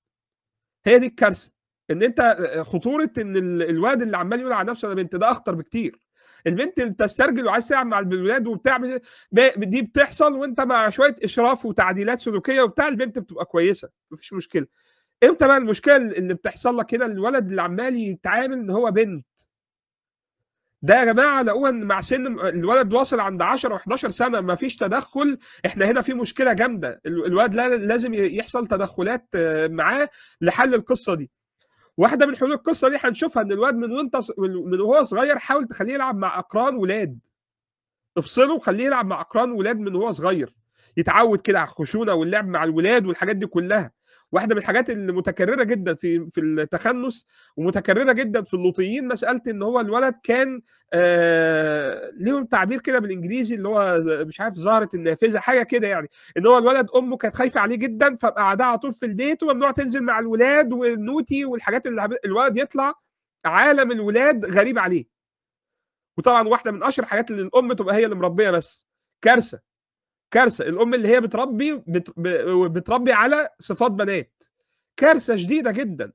هي دي الكارثه ان انت آه، خطوره ان الواد اللي عمال يقول على نفسه انا بنت ده اخطر بكتير البنت اللي بتسترجل وعايز تلعب مع الولاد وبتاع دي بتحصل وانت مع شويه اشراف وتعديلات سلوكيه وبتاع البنت بتبقى كويسه مفيش مشكله امتى بقى المشكله اللي بتحصل لك هنا الولد اللي عمال يتعامل ان هو بنت ده يا جماعه لقوها ان مع سن الولد واصل عند 10 و11 سنه ما فيش تدخل احنا هنا في مشكله جامده الولد لازم يحصل تدخلات آه، معاه لحل القصه دي واحده من حلول القصه دي هنشوفها ان الولد من وانت من وهو صغير حاول تخليه يلعب مع اقران ولاد افصله وخليه يلعب مع اقران ولاد من وهو صغير يتعود كده على الخشونه واللعب مع الولاد والحاجات دي كلها واحده من الحاجات اللي متكرره جدا في في التخنس ومتكرره جدا في اللوطيين مساله ان هو الولد كان آه ليهم تعبير كده بالانجليزي اللي هو مش عارف زهره النافذه حاجه كده يعني ان هو الولد امه كانت خايفه عليه جدا فقعدها على طول في البيت وممنوع تنزل مع الولاد والنوتي والحاجات اللي الولد يطلع عالم الولاد غريب عليه وطبعا واحده من اشهر الحاجات اللي الام تبقى هي اللي مربيه بس كارثه كارثه الام اللي هي بتربي بتربي على صفات بنات كارثه شديده جدا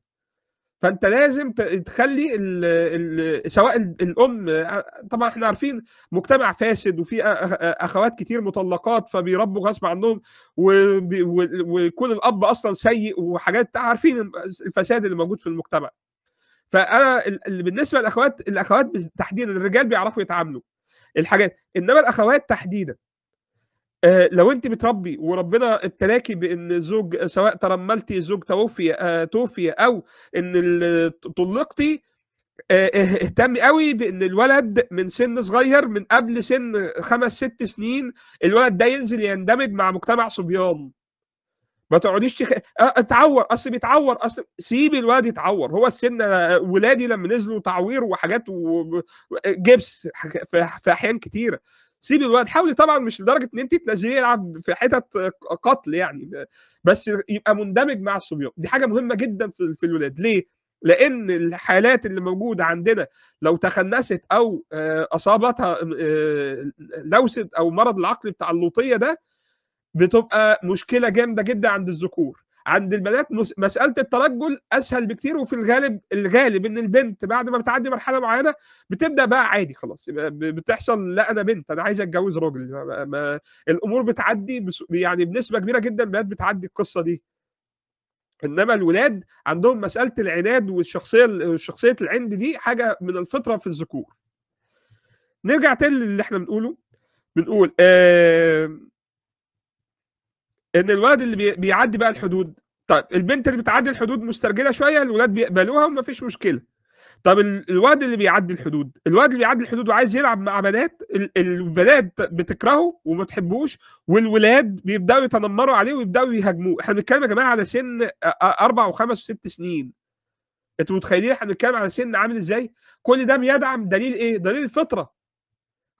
فانت لازم تخلي الـ الـ سواء الام طبعا احنا عارفين مجتمع فاسد وفي اخوات كتير مطلقات فبيربوا غصب عنهم ويكون الاب اصلا سيء وحاجات عارفين الفساد اللي موجود في المجتمع فانا بالنسبه للاخوات الاخوات تحديدا الرجال بيعرفوا يتعاملوا الحاجات انما الاخوات تحديدا آه، لو انت بتربي وربنا ابتلاكي بان زوج سواء ترملتي زوج توفي آه، توفي او ان طلقتي آه، اهتمي قوي بان الولد من سن صغير من قبل سن خمس ست سنين الولد ده ينزل يندمج مع مجتمع صبيان ما تقعديش تخ... اتعور اصل بيتعور اصل سيبي الولد يتعور هو السن ولادي لما نزلوا تعوير وحاجات وجبس في احيان كتيره سيب الولد حاولي طبعا مش لدرجه ان انت تنزليه يلعب في حتت قتل يعني بس يبقى مندمج مع الصبيان دي حاجه مهمه جدا في الولاد ليه؟ لان الحالات اللي موجوده عندنا لو تخنست او آه، اصابتها آه، لوسد او مرض العقل بتاع اللوطيه ده بتبقى مشكله جامده جدا عند الذكور عند البنات مساله الترجل اسهل بكتير وفي الغالب الغالب ان البنت بعد ما بتعدي مرحله معينه بتبدا بقى عادي خلاص بتحصل لا انا بنت انا عايز اتجوز راجل الامور بتعدي يعني بنسبه كبيره جدا البنات بتعدي القصه دي انما الولاد عندهم مساله العناد والشخصيه شخصيه العند دي حاجه من الفطره في الذكور نرجع تاني للي احنا بنقوله بنقول آه ان الولد اللي بيعدي بقى الحدود طيب البنت اللي بتعدي الحدود مسترجله شويه الولاد بيقبلوها ومفيش مشكله طب الواد اللي بيعدي الحدود الواد اللي بيعدي الحدود وعايز يلعب مع بنات البنات بتكرهه وما تحبوش والولاد بيبداوا يتنمروا عليه ويبداوا يهاجموه احنا بنتكلم يا جماعه على سن اربع وخمس وست سنين انتوا متخيلين احنا بنتكلم على سن عامل ازاي كل ده بيدعم دليل ايه دليل الفطره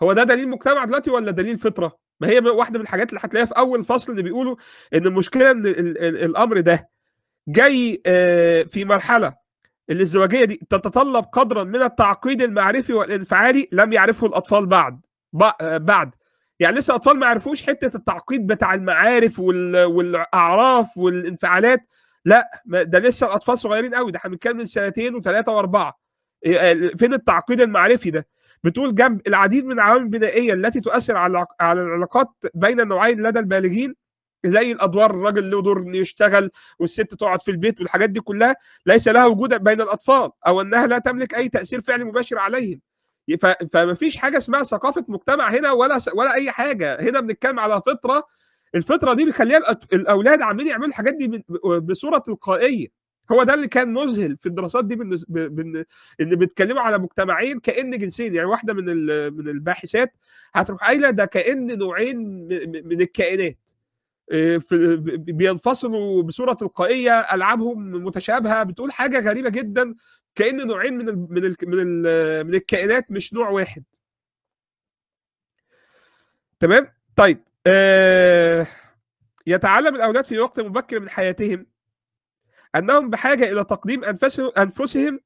هو ده دليل مجتمع دلوقتي ولا دليل فطره ما هي واحده من الحاجات اللي هتلاقيها في اول فصل اللي بيقولوا ان المشكله ان الامر ده جاي آه، في مرحله اللي الازدواجيه دي تتطلب قدرا من التعقيد المعرفي والانفعالي لم يعرفه الاطفال بعد آه، بعد يعني لسه الاطفال ما عرفوش حته التعقيد بتاع المعارف والاعراف والانفعالات لا ده لسه الاطفال صغيرين قوي ده احنا بنتكلم من سنتين وثلاثه واربعه آه، فين التعقيد المعرفي ده بتقول جنب العديد من العوامل البدائيه التي تؤثر على على العلاقات بين النوعين لدى البالغين زي الادوار الراجل له دور انه يشتغل والست تقعد في البيت والحاجات دي كلها ليس لها وجود بين الاطفال او انها لا تملك اي تاثير فعلي مباشر عليهم فما فيش حاجه اسمها ثقافه مجتمع هنا ولا ولا اي حاجه هنا بنتكلم على فطره الفطره دي بيخليها الاولاد عمالين يعملوا الحاجات دي بصوره تلقائيه هو ده اللي كان مذهل في الدراسات دي بالنز... ب... ان بيتكلموا على مجتمعين كان جنسين يعني واحده من ال... من الباحثات هتروح قايله ده كان نوعين من الكائنات آه، بينفصلوا بصوره تلقائيه العابهم متشابهه بتقول حاجه غريبه جدا كان نوعين من ال... من ال... من, ال... من الكائنات مش نوع واحد تمام طيب آه... يتعلم الاولاد في وقت مبكر من حياتهم انهم بحاجه الى تقديم انفسهم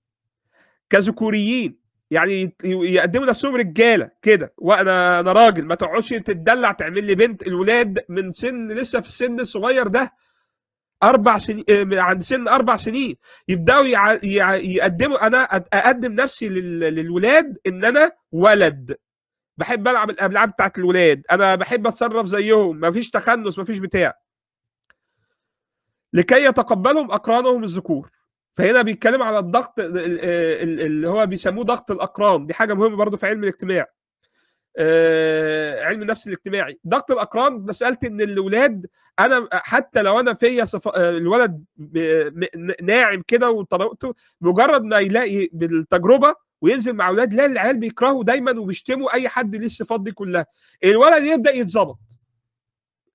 كذكوريين يعني يقدموا نفسهم رجاله كده وانا انا راجل ما تقعدش تتدلع تعمل لي بنت الولاد من سن لسه في السن الصغير ده اربع سنين آه، عند سن اربع سنين يبداوا يقدموا انا اقدم نفسي للولاد ان انا ولد بحب العب الالعاب بتاعت الولاد انا بحب اتصرف زيهم مفيش تخنس مفيش بتاع لكي يتقبلهم اقرانهم الذكور فهنا بيتكلم على الضغط اللي هو بيسموه ضغط الاقران دي حاجه مهمه برضو في علم الاجتماع آه، علم النفس الاجتماعي ضغط الاقران مساله ان الاولاد انا حتى لو انا فيا صف... آه، الولد ناعم كده وطرقته مجرد ما يلاقي بالتجربه وينزل مع اولاد لا العيال بيكرهوا دايما وبيشتموا اي حد ليه الصفات دي كلها الولد يبدا يتظبط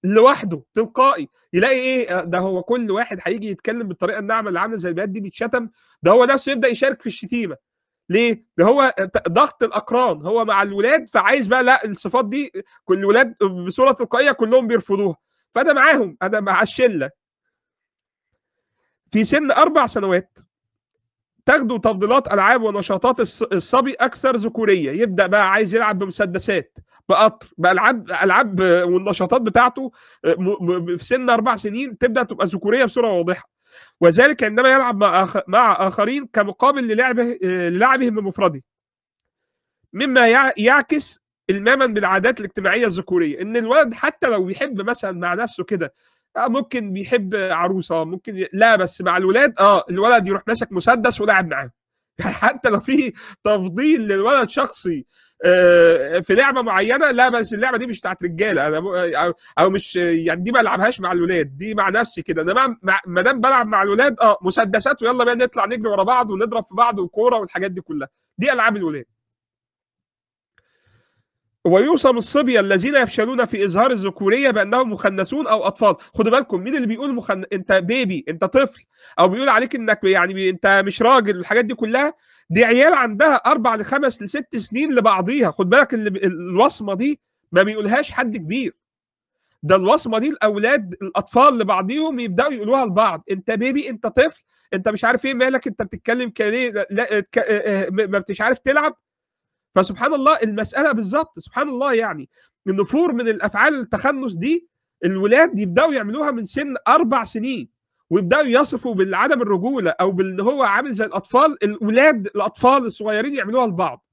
لوحده تلقائي يلاقي ايه آه، ده هو كل واحد هيجي يتكلم بالطريقه الناعمه اللي عامله زي البيات دي بيتشتم ده هو نفسه يبدا يشارك في الشتيمه ليه؟ ده هو ضغط الاقران هو مع الولاد فعايز بقى لا الصفات دي كل الولاد بصوره تلقائيه كلهم بيرفضوها فانا معاهم انا مع الشله في سن اربع سنوات تاخدوا تفضيلات العاب ونشاطات الصبي اكثر ذكوريه يبدا بقى عايز يلعب بمسدسات بقطر بالعاب العاب والنشاطات بتاعته آه، في سن اربع سنين تبدا تبقى ذكوريه بصوره واضحه وذلك عندما يلعب مع اخرين كمقابل للعبه آه، للعبه بمفرده مما يعكس الماما بالعادات الاجتماعيه الذكوريه ان الولد حتى لو بيحب مثلا مع نفسه كده آه، ممكن بيحب عروسه ممكن لا بس مع الولاد اه الولد يروح ماسك مسدس ولاعب معاه يعني حتى لو في تفضيل للولد شخصي آه، في لعبه معينه لا بس اللعبه دي مش بتاعت رجاله انا او, مش يعني دي ما العبهاش مع الولاد دي مع نفسي كده انا ما دام بلعب مع الولاد اه مسدسات ويلا بينا نطلع نجري ورا بعض ونضرب في بعض وكوره والحاجات دي كلها دي العاب الولاد ويوصم الصبية الذين يفشلون في إظهار الذكورية بأنهم مخنثون أو أطفال خدوا بالكم مين اللي بيقول مخن... أنت بيبي أنت طفل أو بيقول عليك أنك يعني أنت مش راجل الحاجات دي كلها دي عيال عندها اربع لخمس لست سنين لبعضيها خد بالك الوصمه دي ما بيقولهاش حد كبير ده الوصمه دي الاولاد الاطفال لبعضيهم يبداوا يقولوها لبعض انت بيبي انت طفل انت مش عارف ايه مالك انت بتتكلم كليه لا آه، آه، ما مش عارف تلعب فسبحان الله المساله بالظبط سبحان الله يعني النفور من الافعال التخنس دي الولاد يبداوا يعملوها من سن اربع سنين ويبداوا يصفوا بالعدم الرجوله او باللي هو عامل زي الاطفال الاولاد الاطفال الصغيرين يعملوها لبعض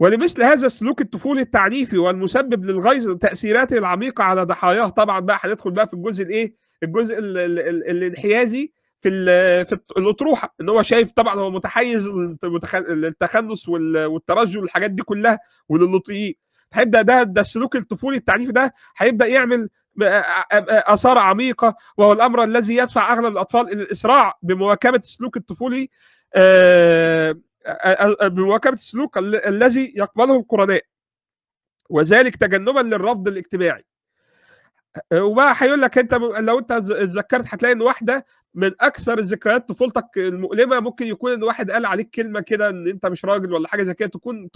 ولمثل هذا السلوك الطفولي التعنيفي والمسبب للغيظ تاثيراته العميقه على ضحاياه طبعا بقى هندخل بقى في الجزء الايه الجزء الانحيازي في في الاطروحه ان هو شايف طبعا هو متحيز للتخنث والترجل والحاجات دي كلها وللطيئين هيبدا ده ده السلوك الطفولي التعنيفي ده هيبدا يعمل اثار عميقه وهو الامر الذي يدفع اغلب الاطفال الى الاسراع بمواكبه السلوك الطفولي آه، بمواكبه السلوك الذي يقبله القرناء وذلك تجنبا للرفض الاجتماعي وبقى هيقول لك انت لو انت اتذكرت هتلاقي ان واحده من اكثر ذكريات طفولتك المؤلمه ممكن يكون ان واحد قال عليك كلمه كده ان انت مش راجل ولا حاجه زي كده تكون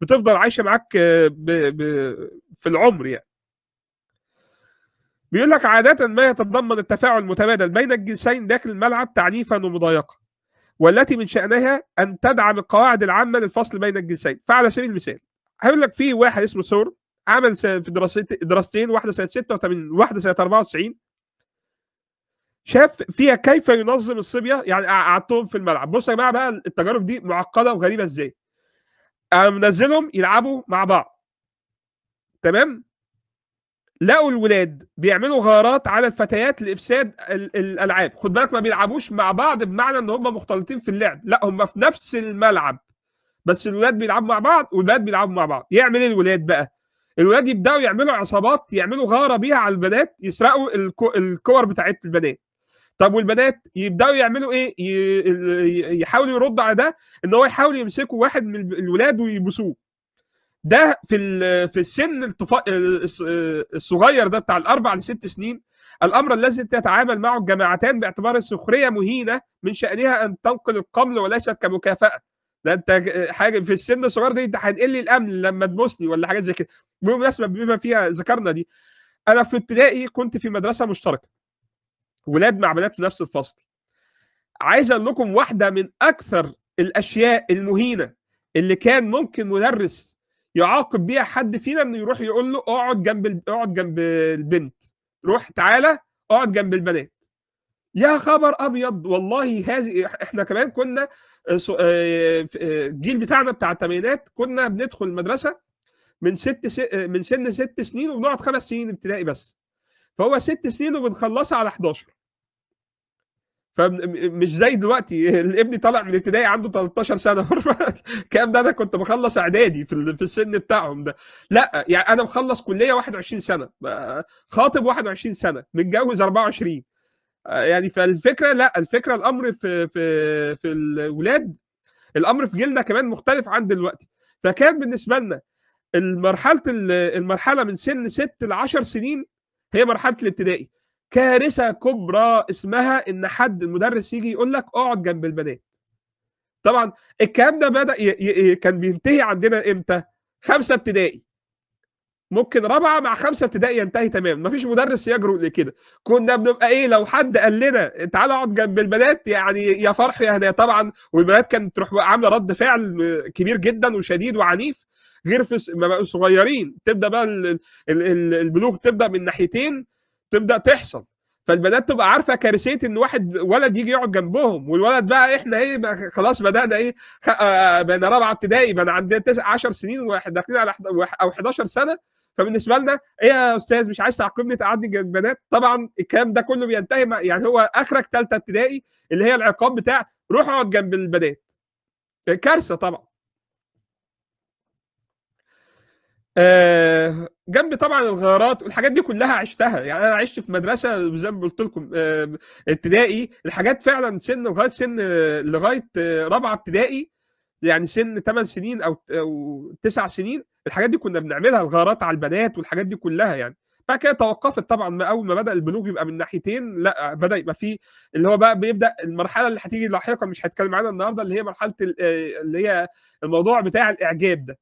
بتفضل عايشه معاك آه، في العمر يعني بيقول لك عادة ما يتضمن التفاعل المتبادل بين الجنسين داخل الملعب تعنيفا ومضايقة والتي من شأنها أن تدعم القواعد العامة للفصل بين الجنسين فعلى سبيل المثال هقول لك في واحد اسمه سور عمل في دراستين واحدة سنة 86 وواحدة سنة 94 شاف فيها كيف ينظم الصبيه يعني قعدتهم في الملعب بصوا يا جماعه بقى التجارب دي معقده وغريبه ازاي منزلهم يلعبوا مع بعض تمام لقوا الولاد بيعملوا غارات على الفتيات لافساد الالعاب خد بالك ما بيلعبوش مع بعض بمعنى ان هم مختلطين في اللعب لا هم في نفس الملعب بس الولاد بيلعبوا مع بعض والبنات بيلعبوا مع بعض يعمل ايه الولاد بقى الولاد يبداوا يعملوا عصابات يعملوا غاره بيها على البنات يسرقوا الكور بتاعت البنات طب والبنات يبداوا يعملوا ايه يحاولوا يردوا على ده ان هو يحاول يمسكوا واحد من الولاد ويبوسوه ده في في السن التف... آه، آه، الصغير ده بتاع الاربع لست سنين الامر الذي تتعامل معه الجماعتان باعتبار السخريه مهينه من شانها ان تنقل القمل وليست كمكافاه ده انت حاجه في السن الصغير ده انت هتقل لي الامن لما تبوسني ولا حاجات زي كده بالمناسبه بما فيها ذكرنا دي انا في ابتدائي كنت في مدرسه مشتركه ولاد مع بنات في نفس الفصل عايز اقول لكم واحده من اكثر الاشياء المهينه اللي كان ممكن مدرس يعاقب بيها حد فينا انه يروح يقول له اقعد جنب اقعد جنب البنت روح تعالى اقعد جنب البنات يا خبر ابيض والله هذه احنا كمان كنا آه، آه، آه، الجيل بتاعنا بتاع الثمانينات كنا بندخل المدرسه من ست س... من سن ست سنين وبنقعد خمس سنين ابتدائي بس فهو ست سنين وبنخلصها على 11 فمش زي دلوقتي الابن طالع من ابتدائي عنده 13 سنه الكلام ده انا كنت بخلص اعدادي في السن بتاعهم ده لا يعني انا مخلص كليه 21 سنه آه، خاطب 21 سنه متجوز 24 آه، يعني فالفكره لا الفكره الامر في في في الاولاد الامر في جيلنا كمان مختلف عن دلوقتي فكان بالنسبه لنا المرحله المرحله من سن 6 ل 10 سنين هي مرحله الابتدائي كارثه كبرى اسمها ان حد المدرس يجي يقول لك اقعد جنب البنات طبعا الكلام ده بدا ي... ي... كان بينتهي عندنا امتى خمسه ابتدائي ممكن رابعه مع خمسه ابتدائي ينتهي تمام مفيش مدرس يجرؤ لكده كنا بنبقى ايه لو حد قال لنا تعالى اقعد جنب البنات يعني يا فرح يا هدايا طبعا والبنات كانت تروح عامله رد فعل كبير جدا وشديد وعنيف غير في ما بقوا صغيرين تبدا بقى البلوغ تبدا من ناحيتين تبدا تحصل فالبنات تبقى عارفه كارثيه ان واحد ولد يجي يقعد جنبهم والولد بقى احنا ايه بقى خلاص بدانا ايه آه، بقينا رابعه ابتدائي بقى عندنا 10 سنين داخلين على او 11 سنه فبالنسبه لنا ايه يا استاذ مش عايز تعاقبني تقعدني جنب بنات طبعا الكلام ده كله بينتهي يعني هو اخرك ثالثه ابتدائي اللي هي العقاب بتاع روح اقعد جنب البنات كارثه طبعا آه جنب طبعا الغيارات والحاجات دي كلها عشتها يعني انا عشت في مدرسه زي ما قلت لكم ابتدائي الحاجات فعلا سن لغايه سن لغايه آه، رابعه ابتدائي يعني سن 8 سنين او او 9 سنين الحاجات دي كنا بنعملها الغارات على البنات والحاجات دي كلها يعني بعد كده توقفت طبعا ما اول ما بدا البلوغ يبقى من ناحيتين لا بدا يبقى فيه اللي هو بقى بيبدا المرحله اللي هتيجي لاحقا مش هتكلم عنها النهارده اللي هي مرحله آه، اللي هي الموضوع بتاع الاعجاب ده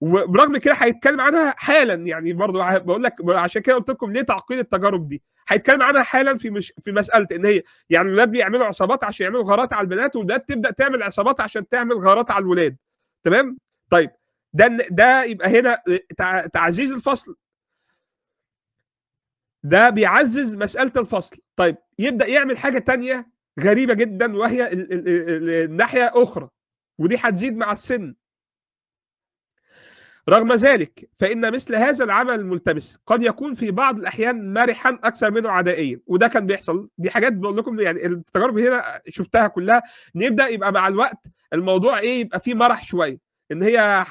وبرغم كده هيتكلم عنها حالا يعني برضو بقول لك عشان كده قلت لكم ليه تعقيد التجارب دي هيتكلم عنها حالا في مش في مساله ان هي يعني الولاد بيعملوا عصابات عشان يعملوا غارات على البنات والبنات تبدا تعمل عصابات عشان تعمل غارات على الولاد تمام طيب ده ده يبقى هنا تعزيز الفصل ده بيعزز مساله الفصل طيب يبدا يعمل حاجه تانية غريبه جدا وهي الناحيه اخرى ودي هتزيد مع السن رغم ذلك فإن مثل هذا العمل الملتمس قد يكون في بعض الأحيان مرحا أكثر منه عدائيا وده كان بيحصل دي حاجات بقول لكم يعني التجارب هنا شفتها كلها نبدأ يبقى مع الوقت الموضوع إيه يبقى فيه مرح شوية ان هي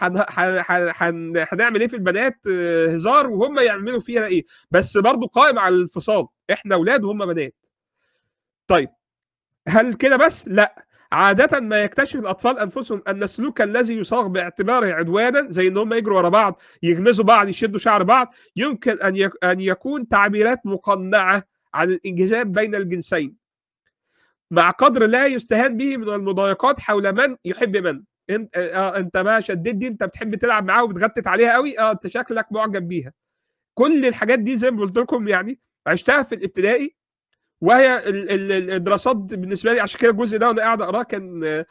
هنعمل ايه في البنات آه، هزار وهم يعملوا فيها ايه بس برضو قائم على الانفصال احنا اولاد وهم بنات طيب هل كده بس لا عادة ما يكتشف الأطفال أنفسهم أن السلوك الذي يصاغ باعتباره عدوانا زي إن هم يجروا ورا بعض يغمزوا بعض يشدوا شعر بعض يمكن أن أن يكون تعبيرات مقنعة عن الانجذاب بين الجنسين مع قدر لا يستهان به من المضايقات حول من يحب من انت آه،, اه انت بقى شديت دي انت بتحب تلعب معاها وبتغتت عليها قوي اه انت شكلك معجب بيها كل الحاجات دي زي ما قلت لكم يعني عشتها في الابتدائي وهي الدراسات بالنسبه لي عشان كده الجزء ده وانا قاعد اقراه كان آه،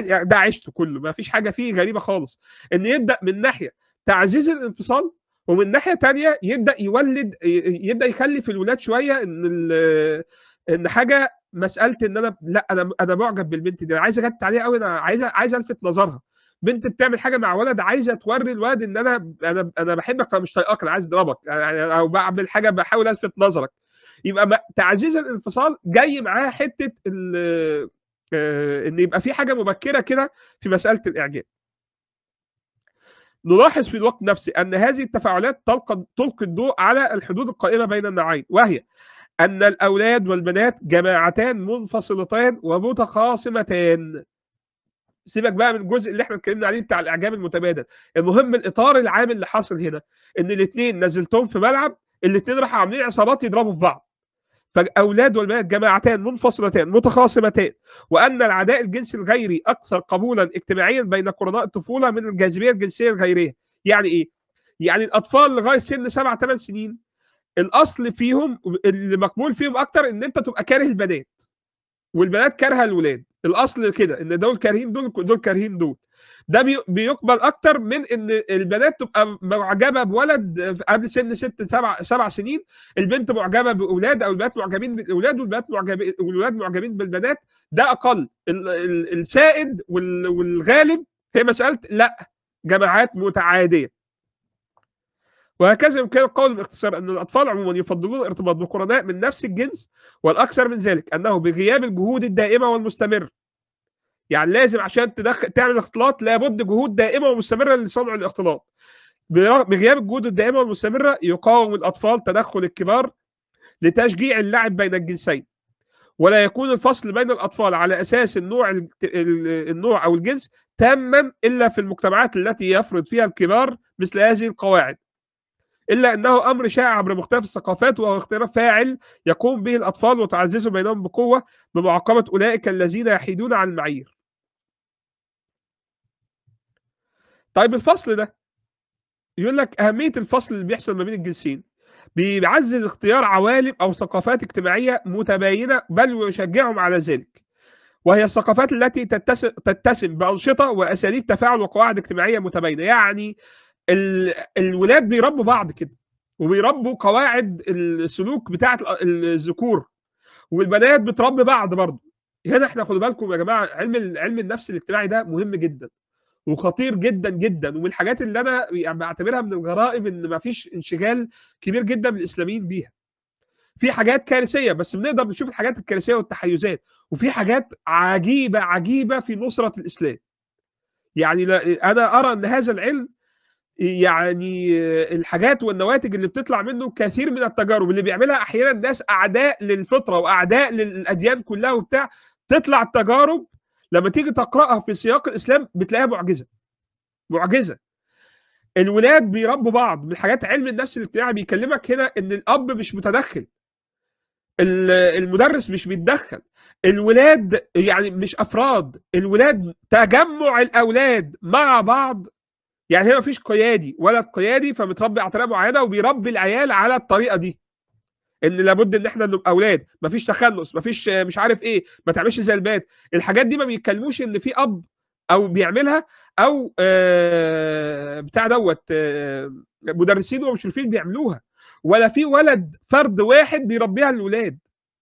يعني ده عشته كله ما فيش حاجه فيه غريبه خالص ان يبدا من ناحيه تعزيز الانفصال ومن ناحيه تانية يبدا يولد يبدا يخلي في الولاد شويه ان ان حاجه مساله ان انا لا انا انا معجب بالبنت دي انا عايز اجت عليها قوي انا عايز عايز الفت نظرها بنت بتعمل حاجه مع ولد عايزه توري الولد ان انا انا انا بحبك فمش طايقاك انا عايز اضربك او يعني بعمل حاجه بحاول الفت نظرك يبقى تعزيز الانفصال جاي معاه حته آه، ان يبقى في حاجه مبكره كده في مساله الاعجاب نلاحظ في الوقت نفسه أن هذه التفاعلات تلقي الضوء على الحدود القائمة بين النوعين وهي أن الأولاد والبنات جماعتان منفصلتان ومتخاصمتان سيبك بقى من الجزء اللي احنا اتكلمنا عليه بتاع الاعجاب المتبادل المهم الاطار العام اللي حاصل هنا ان الاثنين نزلتهم في ملعب الاثنين راحوا عاملين عصابات يضربوا في بعض فالاولاد والبنات جماعتان منفصلتان متخاصمتان وان العداء الجنسي الغيري اكثر قبولا اجتماعيا بين قرناء الطفوله من الجاذبيه الجنسيه الغيريه يعني ايه يعني الاطفال لغايه سن 7 8 سنين الاصل فيهم اللي مقبول فيهم اكتر ان انت تبقى كاره البنات والبنات كارهه الولاد الاصل كده ان دول كارهين دول دول كارهين دول ده بيقبل اكتر من ان البنات تبقى معجبه بولد قبل سن ست سبع سبع سنين البنت معجبه باولاد او البنات معجبين بالاولاد والبنات معجبين والولاد معجبين بالبنات ده اقل السائد والغالب هي مساله لا جماعات متعاديه وهكذا يمكن القول باختصار أن الأطفال عموما يفضلون الارتباط بقرناء من نفس الجنس والأكثر من ذلك أنه بغياب الجهود الدائمة والمستمرة يعني لازم عشان تدخل تعمل اختلاط لابد جهود دائمه ومستمره لصنع الاختلاط بغياب الجهود الدائمه والمستمره يقاوم الاطفال تدخل الكبار لتشجيع اللعب بين الجنسين ولا يكون الفصل بين الاطفال على اساس النوع النوع او الجنس تاما الا في المجتمعات التي يفرض فيها الكبار مثل هذه القواعد الا انه امر شائع عبر مختلف الثقافات وهو اختيار فاعل يقوم به الاطفال وتعززه بينهم بقوه بمعاقبه اولئك الذين يحيدون عن المعايير طيب الفصل ده يقول لك اهميه الفصل اللي بيحصل ما بين الجنسين بيعزز اختيار عوالم او ثقافات اجتماعيه متباينه بل ويشجعهم على ذلك وهي الثقافات التي تتسم, تتسم بانشطه واساليب تفاعل وقواعد اجتماعيه متباينه يعني الولاد بيربوا بعض كده وبيربوا قواعد السلوك بتاعه الذكور والبنات بتربي بعض برضه هنا احنا خدوا بالكم يا جماعه علم علم النفس الاجتماعي ده مهم جدا وخطير جدا جدا ومن الحاجات اللي انا يعني بعتبرها من الغرائب ان ما فيش انشغال كبير جدا من الاسلاميين بيها في حاجات كارثيه بس بنقدر نشوف الحاجات الكارثيه والتحيزات وفي حاجات عجيبه عجيبه في نصره الاسلام يعني انا ارى ان هذا العلم يعني الحاجات والنواتج اللي بتطلع منه كثير من التجارب اللي بيعملها احيانا ناس اعداء للفطره واعداء للاديان كلها وبتاع تطلع التجارب لما تيجي تقراها في سياق الاسلام بتلاقيها معجزه معجزه الولاد بيربوا بعض من حاجات علم النفس الاجتماعي بيكلمك هنا ان الاب مش متدخل المدرس مش بيتدخل الولاد يعني مش افراد الولاد تجمع الاولاد مع بعض يعني هنا مفيش قيادي ولد قيادي فمتربي على طريقه معينه وبيربي العيال على الطريقه دي ان لابد ان احنا نبقى اولاد مفيش تخنس مفيش مش عارف ايه ما تعملش زي البنات الحاجات دي ما بيتكلموش ان في اب او بيعملها او آه، بتاع دوت آه، مدرسين ومشرفين بيعملوها ولا في ولد فرد واحد بيربيها الاولاد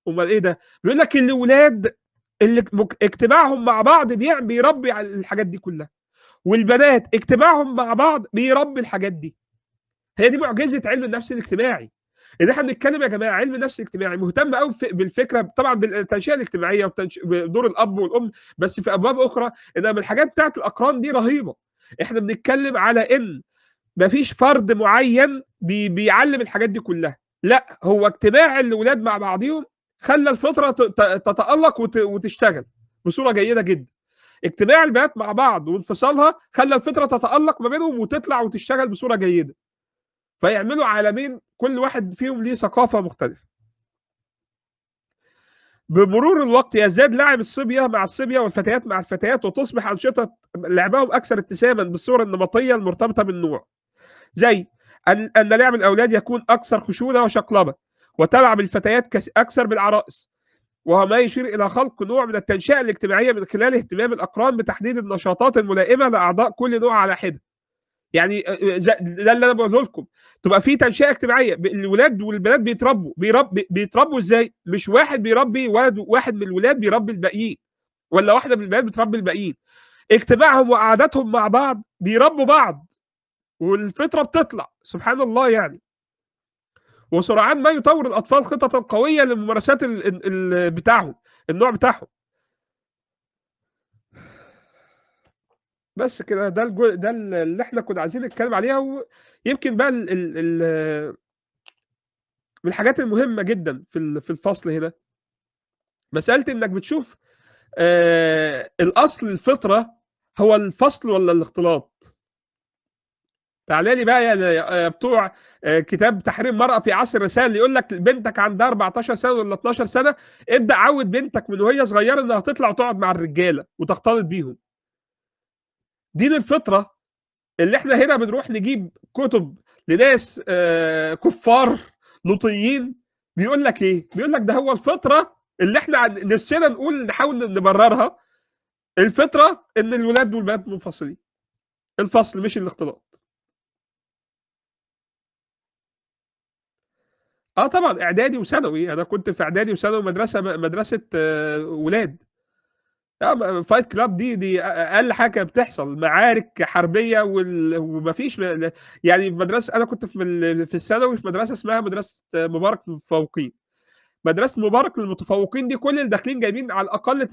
امال ايه ده بيقول لك الاولاد اللي اجتماعهم مع بعض بيربي على الحاجات دي كلها والبنات اجتماعهم مع بعض بيربي الحاجات دي هي دي معجزه علم النفس الاجتماعي ان احنا بنتكلم يا جماعه علم النفس الاجتماعي مهتم قوي بالفكره طبعا بالتنشئه الاجتماعيه ودور الاب والام بس في ابواب اخرى انما الحاجات بتاعت الاقران دي رهيبه احنا بنتكلم على ان مفيش فرد معين بي بيعلم الحاجات دي كلها لا هو اجتماع الاولاد مع بعضهم خلى الفطره تتالق وتشتغل بصوره جيده جدا اجتماع البنات مع بعض وانفصالها خلى الفطره تتالق ما بينهم وتطلع وتشتغل بصوره جيده فيعملوا عالمين كل واحد فيهم ليه ثقافه مختلفه بمرور الوقت يزداد لاعب الصبية مع الصبية والفتيات مع الفتيات وتصبح أنشطة لعبهم أكثر اتساما بالصورة النمطية المرتبطة بالنوع زي أن, أن لعب الأولاد يكون أكثر خشونة وشقلبة وتلعب الفتيات أكثر بالعرائس وهو ما يشير إلى خلق نوع من التنشئة الاجتماعية من خلال اهتمام الأقران بتحديد النشاطات الملائمة لأعضاء كل نوع على حدة يعني آه، آه، ده اللي انا بقوله لكم تبقى في تنشئه اجتماعيه الولاد والبنات بيتربوا بيربي بيتربوا ازاي؟ مش واحد بيربي ولد واحد من الولاد بيربي الباقيين ولا واحده من البنات بتربي الباقيين اجتماعهم وقعداتهم مع بعض بيربوا بعض والفطره بتطلع سبحان الله يعني وسرعان ما يطور الاطفال خططا قويه للممارسات بتاعهم النوع بتاعهم بس كده ده الجو... ده اللي احنا كنا عايزين نتكلم عليها ويمكن بقى ال... ال... ال... من الحاجات المهمه جدا في في الفصل هنا مساله انك بتشوف آه الاصل الفطره هو الفصل ولا الاختلاط تعالى لي بقى يا بتوع كتاب تحريم المرأة في عصر الرسالة يقول لك بنتك عندها 14 سنة ولا 12 سنة ابدأ عود بنتك من وهي صغيرة انها تطلع وتقعد مع الرجالة وتختلط بيهم دين الفطره اللي احنا هنا بنروح نجيب كتب لناس آه، كفار لوطيين بيقول لك ايه؟ بيقول لك ده هو الفطره اللي احنا نفسنا نقول نحاول نبررها الفطره ان الولاد والبنات منفصلين الفصل مش الاختلاط اه طبعا اعدادي وثانوي انا كنت في اعدادي وثانوي مدرسه مدرسه آه، ولاد فايت آه، كلاب دي دي اقل حاجه بتحصل معارك حربيه وال... ومفيش م... يعني مدرسه انا كنت في في الثانوي في مدرسه اسمها مدرسه مبارك للمتفوقين مدرسه مبارك للمتفوقين دي كل اللي داخلين جايبين على الاقل 90%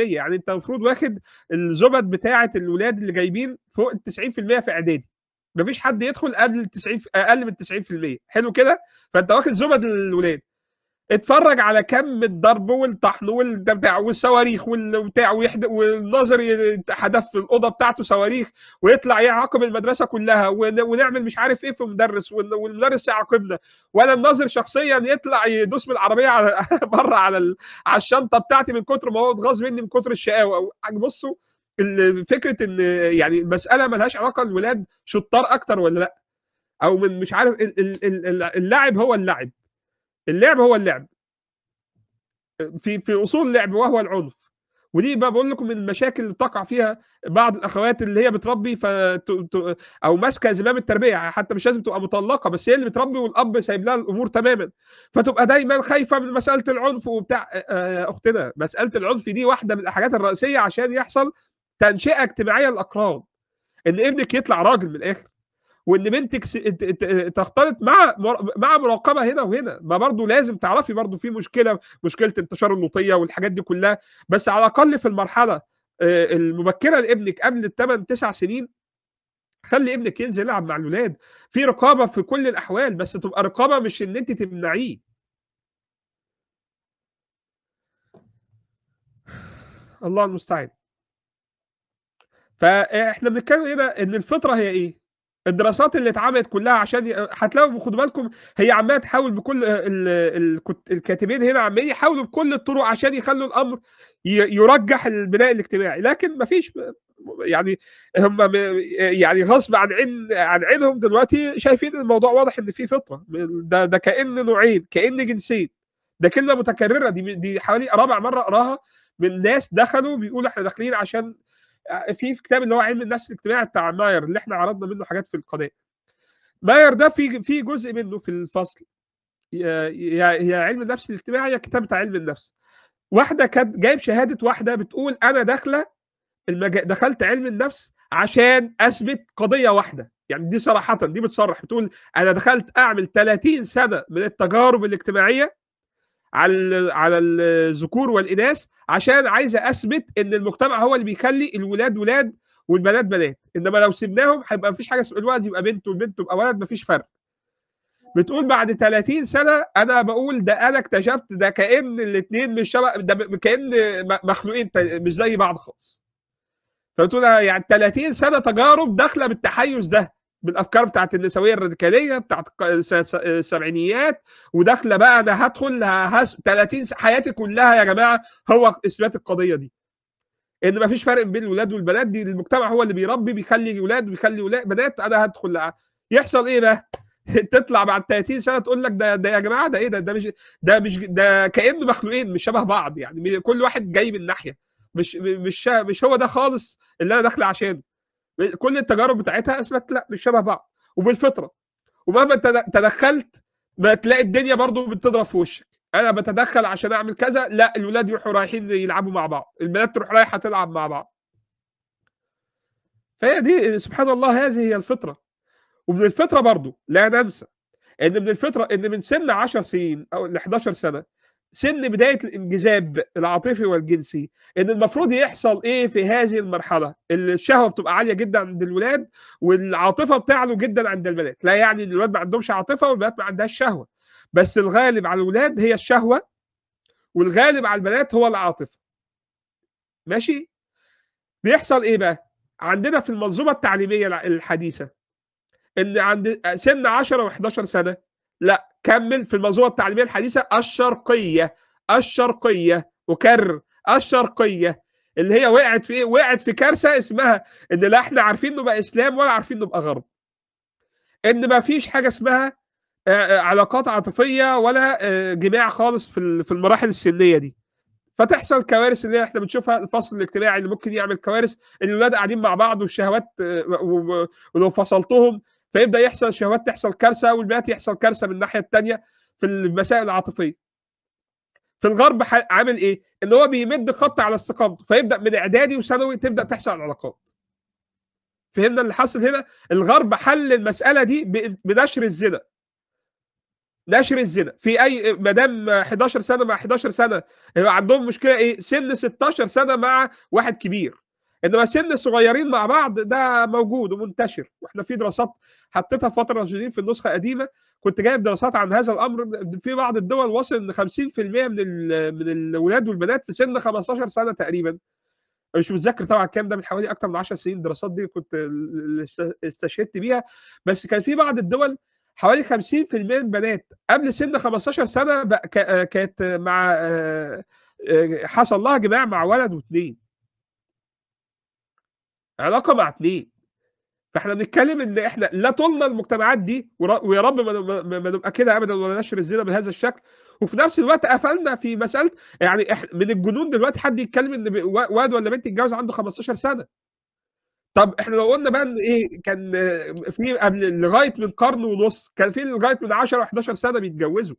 يعني انت المفروض واخد الزبد بتاعه الولاد اللي جايبين فوق ال 90% في اعدادي مفيش حد يدخل قبل 90 اقل من 90% حلو كده فانت واخد زبد الولاد اتفرج على كم الضرب والطحن والبتاع والصواريخ والبتاع والناظر يتحدف في الاوضه بتاعته صواريخ ويطلع يعاقب المدرسه كلها ونعمل مش عارف ايه في المدرس والمدرس يعاقبنا ولا الناظر شخصيا يطلع يدوس بالعربيه على بره على على الشنطه بتاعتي من كتر ما هو اتغاظ مني من كتر الشقاوه بصوا فكره ان يعني المساله ملهاش علاقه الولاد شطار اكتر ولا لا او من مش عارف اللاعب هو اللاعب اللعب هو اللعب في في اصول اللعب وهو العنف ودي بقى بقول لكم من المشاكل اللي تقع فيها بعض الاخوات اللي هي بتربي ف او ماسكه زمام التربيه حتى مش لازم تبقى مطلقه بس هي اللي بتربي والاب سايب لها الامور تماما فتبقى دايما خايفه من مساله العنف وبتاع اختنا مساله العنف دي واحده من الحاجات الرئيسيه عشان يحصل تنشئه اجتماعيه للاقران ان ابنك يطلع راجل من الاخر وان بنتك تختلط مع مع مراقبه هنا وهنا ما برضو لازم تعرفي برضو في مشكله مشكله انتشار النطيه والحاجات دي كلها بس على الاقل في المرحله آه، المبكره لابنك قبل الثمان تسع سنين خلي ابنك ينزل يلعب مع الاولاد في رقابه في كل الاحوال بس تبقى رقابه مش ان انت تمنعيه الله المستعان فاحنا بنتكلم هنا ان الفطره هي ايه الدراسات اللي اتعملت كلها عشان هتلاقوا خدوا بالكم هي عماله تحاول بكل الكاتبين هنا عمالين يحاولوا بكل الطرق عشان يخلوا الامر يرجح البناء الاجتماعي لكن مفيش يعني هم يعني غصب عن عين عن عينهم دلوقتي شايفين الموضوع واضح ان في فطره ده ده كان نوعين كان جنسين ده كلمه متكرره دي دي حوالي رابع مره اقراها من ناس دخلوا بيقولوا احنا داخلين عشان آه، في كتاب اللي هو علم النفس الاجتماعي بتاع ماير اللي احنا عرضنا منه حاجات في القناه ماير ده في في جزء منه في الفصل يا يا علم النفس الاجتماعي يا كتاب بتاع علم النفس واحده كانت جايب شهاده واحده بتقول انا داخله المج... دخلت علم النفس عشان اثبت قضيه واحده يعني دي صراحه دي بتصرح بتقول انا دخلت اعمل 30 سنه من التجارب الاجتماعيه على على الذكور والاناث عشان عايز اثبت ان المجتمع هو اللي بيخلي الولاد ولاد والبنات بنات انما لو سيبناهم هيبقى مفيش حاجه اسمها الولد يبقى بنت والبنت تبقى ولد مفيش فرق بتقول بعد 30 سنه انا بقول ده انا اكتشفت ده كان الاثنين مش شبه ده كان مخلوقين مش زي بعض خالص فبتقول يعني 30 سنه تجارب داخله بالتحيز ده بالافكار بتاعت النسويه الراديكاليه بتاعت السبعينيات وداخله بقى انا هدخل هس 30 حياتي كلها يا جماعه هو اثبات القضيه دي ان ما فيش فرق بين الولاد والبنات دي المجتمع هو اللي بيربي بيخلي ولاد وبيخلي ولاد بنات انا هدخل لها. يحصل ايه بقى؟ تطلع بعد 30 سنه تقول لك ده ده يا جماعه ده ايه ده ده مش ده مش ده كانه مخلوقين مش شبه بعض يعني كل واحد جاي من ناحيه مش مش مش هو ده خالص اللي انا داخله عشانه كل التجارب بتاعتها اثبت لا مش شبه بعض وبالفطره ومهما تدخلت بتلاقي الدنيا برضو بتضرب في وشك انا بتدخل عشان اعمل كذا لا الولاد يروحوا رايحين يلعبوا مع بعض البنات تروح رايحه تلعب مع بعض فهي دي سبحان الله هذه هي الفطره ومن الفطره برضو لا ننسى ان من الفطره ان من سن 10 سنين او ل 11 سنه سن بدايه الانجذاب العاطفي والجنسي ان المفروض يحصل ايه في هذه المرحله الشهوه بتبقى عاليه جدا عند الولاد والعاطفه بتعلو جدا عند البنات لا يعني ان الولاد ما عندهمش عاطفه والبنات ما عندهاش شهوه بس الغالب على الولاد هي الشهوه والغالب على البنات هو العاطفه ماشي بيحصل ايه بقى عندنا في المنظومه التعليميه الحديثه ان عند سن 10 و11 سنه لا كمل في المنظومه التعليميه الحديثه الشرقيه الشرقيه اكرر الشرقيه اللي هي وقعت في ايه؟ وقعت في كارثه اسمها ان لا احنا عارفين نبقى اسلام ولا عارفين نبقى غرب. ان ما فيش حاجه اسمها علاقات عاطفيه ولا جماع خالص في في المراحل السنيه دي. فتحصل كوارث اللي احنا بنشوفها الفصل الاجتماعي اللي ممكن يعمل كوارث ان الاولاد قاعدين مع بعض والشهوات ولو فصلتهم فيبدا يحصل شهوات تحصل كارثه والبنات يحصل كارثه من الناحيه الثانيه في المسائل العاطفيه في الغرب عامل ايه ان هو بيمد خط على استقامته فيبدا من اعدادي وثانوي تبدا تحصل العلاقات فهمنا اللي حصل هنا الغرب حل المساله دي بنشر الزنا نشر الزنا في اي ما دام 11 سنه مع 11 سنه عندهم مشكله ايه سن 16 سنه مع واحد كبير انما سن الصغيرين مع بعض ده موجود ومنتشر واحنا في دراسات حطيتها في فتره في النسخه القديمه كنت جايب دراسات عن هذا الامر في بعض الدول وصل ان 50% من من الاولاد والبنات في سن 15 سنه تقريبا مش متذكر طبعا الكلام ده من حوالي اكتر من 10 سنين الدراسات دي كنت استشهدت بيها بس كان في بعض الدول حوالي 50% من البنات قبل سن 15 سنه آه، كانت مع آه، آه، حصل لها جماع مع ولد واثنين علاقه مع اثنين فاحنا بنتكلم ان احنا لا طولنا المجتمعات دي ويا رب ما نبقى كده ابدا ولا نشر الزنا بهذا الشكل وفي نفس الوقت قفلنا في مساله يعني احنا من الجنون دلوقتي حد يتكلم ان واد ولا بنت يتجوز عنده 15 سنه طب احنا لو قلنا بقى ان ايه كان في قبل لغايه من قرن ونص كان في لغايه من 10 و11 سنه بيتجوزوا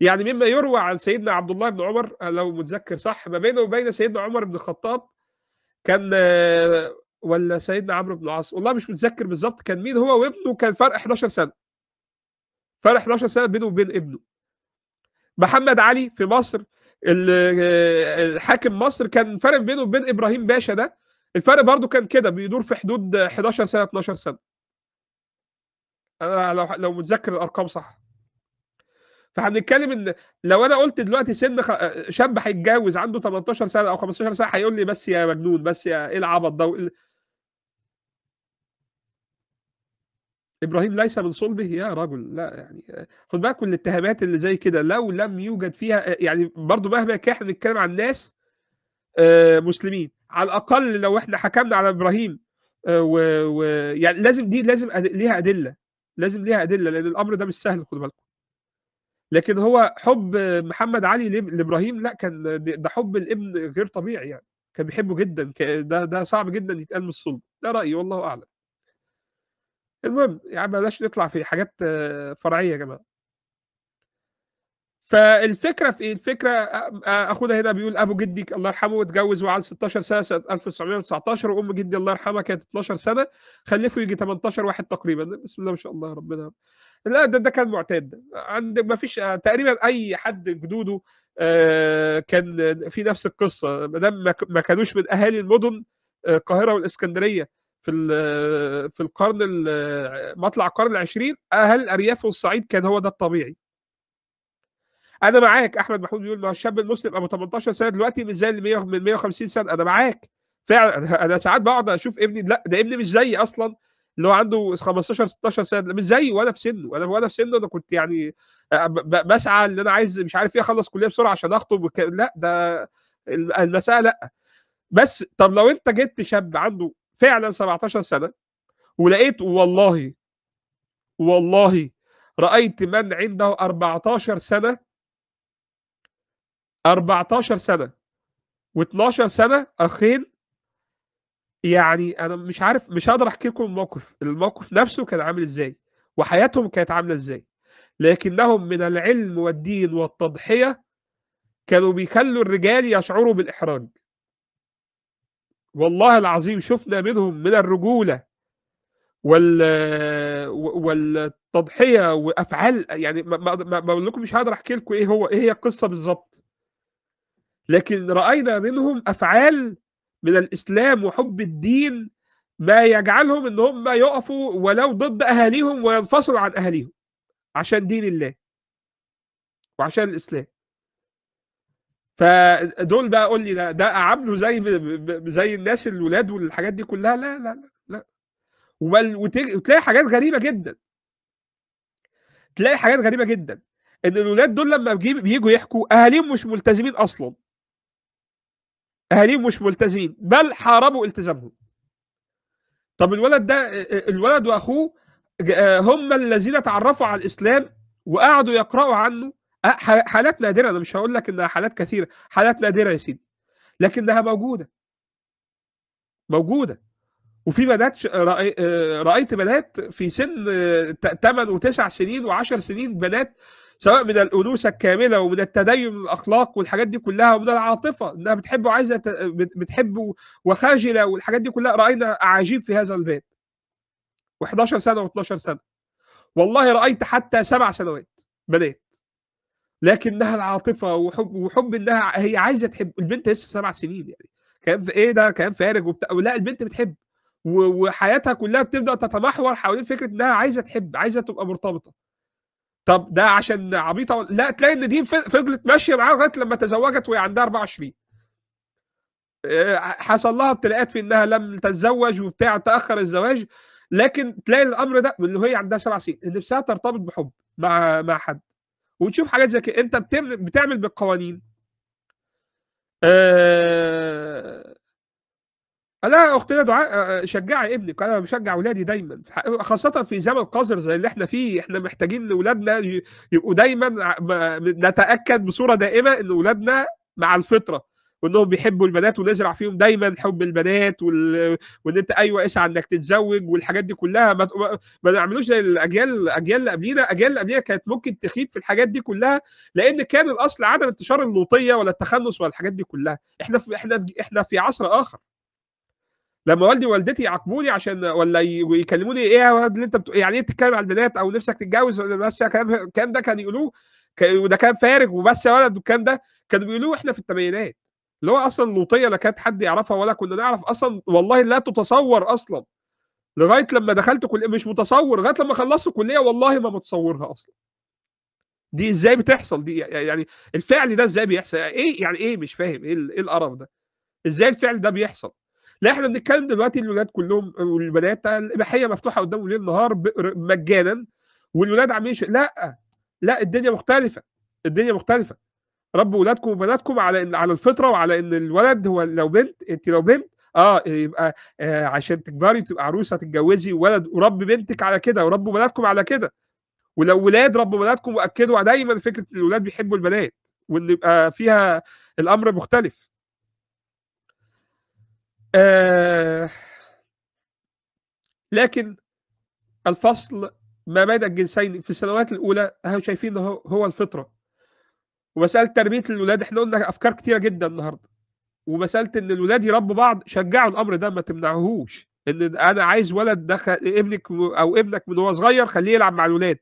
يعني مما يروى عن سيدنا عبد الله بن عمر لو متذكر صح ما بينه وبين سيدنا عمر بن الخطاب كان ولا سيدنا عمرو بن العاص والله مش متذكر بالظبط كان مين هو وابنه كان فرق 11 سنه فرق 11 سنه بينه وبين ابنه محمد علي في مصر الحاكم مصر كان فرق بينه وبين ابراهيم باشا ده الفرق برضو كان كده بيدور في حدود 11 سنه 12 سنه انا لو لو متذكر الارقام صح فهنتكلم ان لو انا قلت دلوقتي سن خ... شاب هيتجوز عنده 18 سنه او 15 سنه هيقول لي بس يا مجنون بس يا ايه العبط ده وإيه... ابراهيم ليس من صلبه يا رجل لا يعني خد بالك من الاتهامات اللي زي كده لو لم يوجد فيها يعني برضو مهما كان احنا بنتكلم عن ناس آه، مسلمين على الاقل لو احنا حكمنا على ابراهيم آه، ويعني لازم دي لازم ليها ادله لازم ليها ادله لان الامر ده مش سهل خد بالكم لكن هو حب محمد علي لابراهيم لا كان ده حب الابن غير طبيعي يعني كان بيحبه جدا ده ده صعب جدا يتقال من الصلب ده رايي والله اعلم المهم يعني بلاش نطلع في حاجات آه، فرعيه يا جماعه فالفكره في ايه؟ الفكره اخونا هنا بيقول ابو جدي الله يرحمه اتجوز وعلى 16 سنه سنه 1919 وام جدي الله يرحمها كانت 12 سنه خلفوا يجي 18 واحد تقريبا بسم الله ما شاء الله ربنا لا ده ده كان معتاد عند ما فيش تقريبا اي حد جدوده آه، كان في نفس القصه ما دام ما كانوش من اهالي المدن آه، القاهره والاسكندريه في في القرن مطلع القرن العشرين اهل الارياف والصعيد كان هو ده الطبيعي انا معاك احمد محمود بيقول ما هو الشاب المسلم ابو 18 سنه دلوقتي مش زي اللي من 150 سنه انا معاك فعلا انا ساعات بقعد اشوف ابني لا ده ابني مش زيي اصلا اللي هو عنده 15 16 سنه مش زيي وانا في سنه وانا وانا في سنه انا كنت يعني آه، بسعى ان انا عايز مش عارف ايه اخلص كليه بسرعه عشان اخطب وك... لا ده المساله لا بس طب لو انت جبت شاب عنده فعلا 17 سنه ولقيت والله والله رايت من عنده 14 سنه 14 سنه و12 سنه اخين يعني انا مش عارف مش هقدر احكي لكم الموقف الموقف نفسه كان عامل ازاي وحياتهم كانت عامله ازاي لكنهم من العلم والدين والتضحيه كانوا بيخلوا الرجال يشعروا بالاحراج والله العظيم شفنا منهم من الرجوله وال والتضحيه وافعال يعني ما, بقول لكم مش هقدر احكي لكم ايه هو ايه هي القصه بالظبط لكن راينا منهم افعال من الاسلام وحب الدين ما يجعلهم ان هم يقفوا ولو ضد اهاليهم وينفصلوا عن اهاليهم عشان دين الله وعشان الاسلام فدول بقى قول لي ده, ده عامله زي زي الناس الولاد والحاجات دي كلها لا لا لا لا وتلاقي حاجات غريبه جدا تلاقي حاجات غريبه جدا ان الولاد دول لما بيجوا يحكوا اهاليهم مش ملتزمين اصلا أهاليهم مش ملتزمين بل حاربوا التزامهم طب الولد ده الولد وأخوه هم الذين تعرفوا على الإسلام وقعدوا يقرأوا عنه حالات نادرة أنا مش هقول لك إنها حالات كثيرة حالات نادرة يا سيدي لكنها موجودة موجودة وفي بنات آه، رأيت بنات في سن 8 آه، و9 سنين و10 سنين بنات سواء من الانوثه الكامله ومن التدين الاخلاق والحاجات دي كلها ومن العاطفه انها بتحب وعايزه بتحب وخاجله والحاجات دي كلها راينا اعاجيب في هذا الباب و11 سنه و12 سنه والله رايت حتى سبع سنوات بنات لكنها العاطفه وحب وحب انها هي عايزه تحب البنت لسه سبع سنين يعني في ايه ده كلام فارغ وبتاع لا البنت بتحب وحياتها كلها بتبدا تتمحور حوالين فكره انها عايزه تحب عايزه تبقى مرتبطه طب ده عشان عبيطه لا تلاقي ان دي فضلت ماشيه معاه لغايه لما تزوجت وهي عندها 24 آه، حصل لها ابتلاءات في انها لم تتزوج وبتاع تاخر الزواج لكن تلاقي الامر ده اللي هي عندها سبع سنين نفسها ترتبط بحب مع مع حد وتشوف حاجات زي كده انت بتعمل بالقوانين آه، انا اختنا دعاء آه، آه، شجعي ابنك انا بشجع اولادي دايما خاصه في زمن قذر زي اللي احنا فيه احنا محتاجين لاولادنا يبقوا دايما نتاكد بصوره دائمه ان اولادنا مع الفطره وانهم بيحبوا البنات ونزرع فيهم دايما حب البنات وال... وان انت ايوه اسعى انك تتزوج والحاجات دي كلها ما, ما نعملوش زي الاجيال الاجيال اللي قبلينا الاجيال اللي قبلينا كانت ممكن تخيب في الحاجات دي كلها لان كان الاصل عدم انتشار اللوطيه ولا التخنس ولا الحاجات دي كلها احنا في... احنا في... احنا في عصر اخر لما والدي ووالدتي يعاقبوني عشان ولا يكلموني ايه يا ولد اللي انت بتقول يعني ايه بتتكلم على البنات او نفسك تتجوز بس الكلام الكلام ده كان يقولوه وده كان فارغ وبس يا ولد والكلام ده كانوا بيقولوه احنا في الثمانينات اللي هو اصلا لوطيه لا كانت حد يعرفها ولا كنا نعرف اصلا والله لا تتصور اصلا لغايه لما دخلت كليه مش متصور لغايه لما خلصت كليه والله ما متصورها اصلا دي ازاي بتحصل دي يعني الفعل ده ازاي بيحصل يعني ايه يعني ايه مش فاهم إيه, ايه القرف ده ازاي الفعل ده بيحصل لا احنا بنتكلم دلوقتي الولاد كلهم والبنات الاباحيه مفتوحه قدامهم ليل نهار مجانا والولاد عاملين لا لا الدنيا مختلفه الدنيا مختلفه ربوا ولادكم وبناتكم على على الفطره وعلى ان الولد هو لو بنت انت لو بنت اه يبقى آه عشان تكبري تبقى عروسه تتجوزي ولد ورب بنتك على كده وربوا بناتكم على كده ولو ولاد ربوا بناتكم واكدوا دايما فكره الولاد بيحبوا البنات وان يبقى فيها الامر مختلف آه لكن الفصل ما بين الجنسين في السنوات الاولى اهو شايفين هو, هو الفطره ومساله تربيه الاولاد احنا قلنا افكار كتيره جدا النهارده ومساله ان الاولاد يربوا بعض شجعوا الامر ده ما تمنعهوش ان انا عايز ولد دخل ابنك او ابنك من هو صغير خليه يلعب مع الاولاد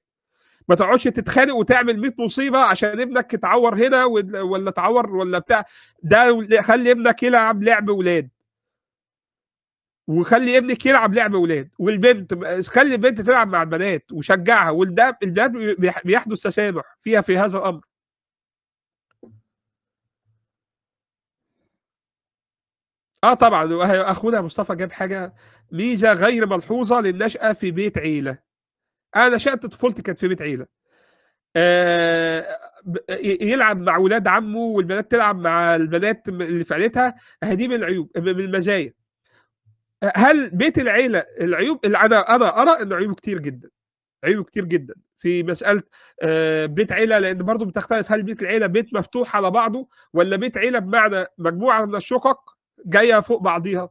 ما تقعدش تتخانق وتعمل 100 مصيبه عشان ابنك يتعور هنا ولا اتعور ولا بتاع ده خلي ابنك يلعب لعب ولاد وخلي ابنك يلعب لعب اولاد والبنت خلي البنت تلعب مع البنات وشجعها والده البنات بيحدث تسامح فيها في هذا الامر اه طبعا اخونا مصطفى جاب حاجه ميزه غير ملحوظه للنشأه في بيت عيله انا نشأت طفولتي كانت في بيت عيله آه يلعب مع ولاد عمه والبنات تلعب مع البنات اللي في عيلتها دي من العيوب من المزايا هل بيت العيله العيوب العدا انا ارى ان عيوبه كتير جدا عيوبه كتير جدا في مساله آه، بيت عيله لان برضه بتختلف هل بيت العيله بيت مفتوح على بعضه ولا بيت عيله بمعنى مجموعه من الشقق جايه فوق بعضيها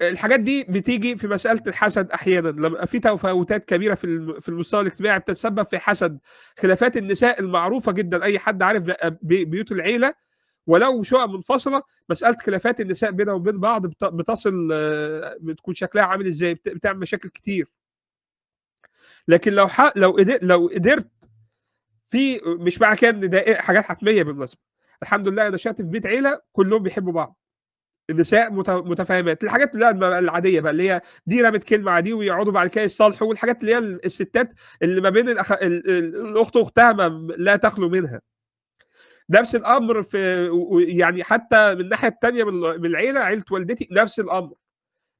الحاجات دي بتيجي في مساله الحسد احيانا لما في تفاوتات كبيره في في المستوى الاجتماعي بتتسبب في حسد خلافات النساء المعروفه جدا اي حد عارف بيوت العيله ولو شقق منفصله مساله خلافات النساء بينها وبين بعض بتصل آه، بتكون شكلها عامل ازاي بتعمل مشاكل كتير لكن لو حق لو قدرت لو قدرت في مش معنى كده ان ده حاجات حتميه بالمناسبه الحمد لله انا نشات في بيت عيله كلهم بيحبوا بعض النساء متفاهمات الحاجات اللي العاديه بقى اللي هي دي رمت كلمه عادي ويقعدوا بعد كده يصالحوا والحاجات اللي هي الستات اللي ما بين الاخت واختها لا تخلو منها نفس الامر في يعني حتى من الناحيه الثانيه من العيله عيله والدتي نفس الامر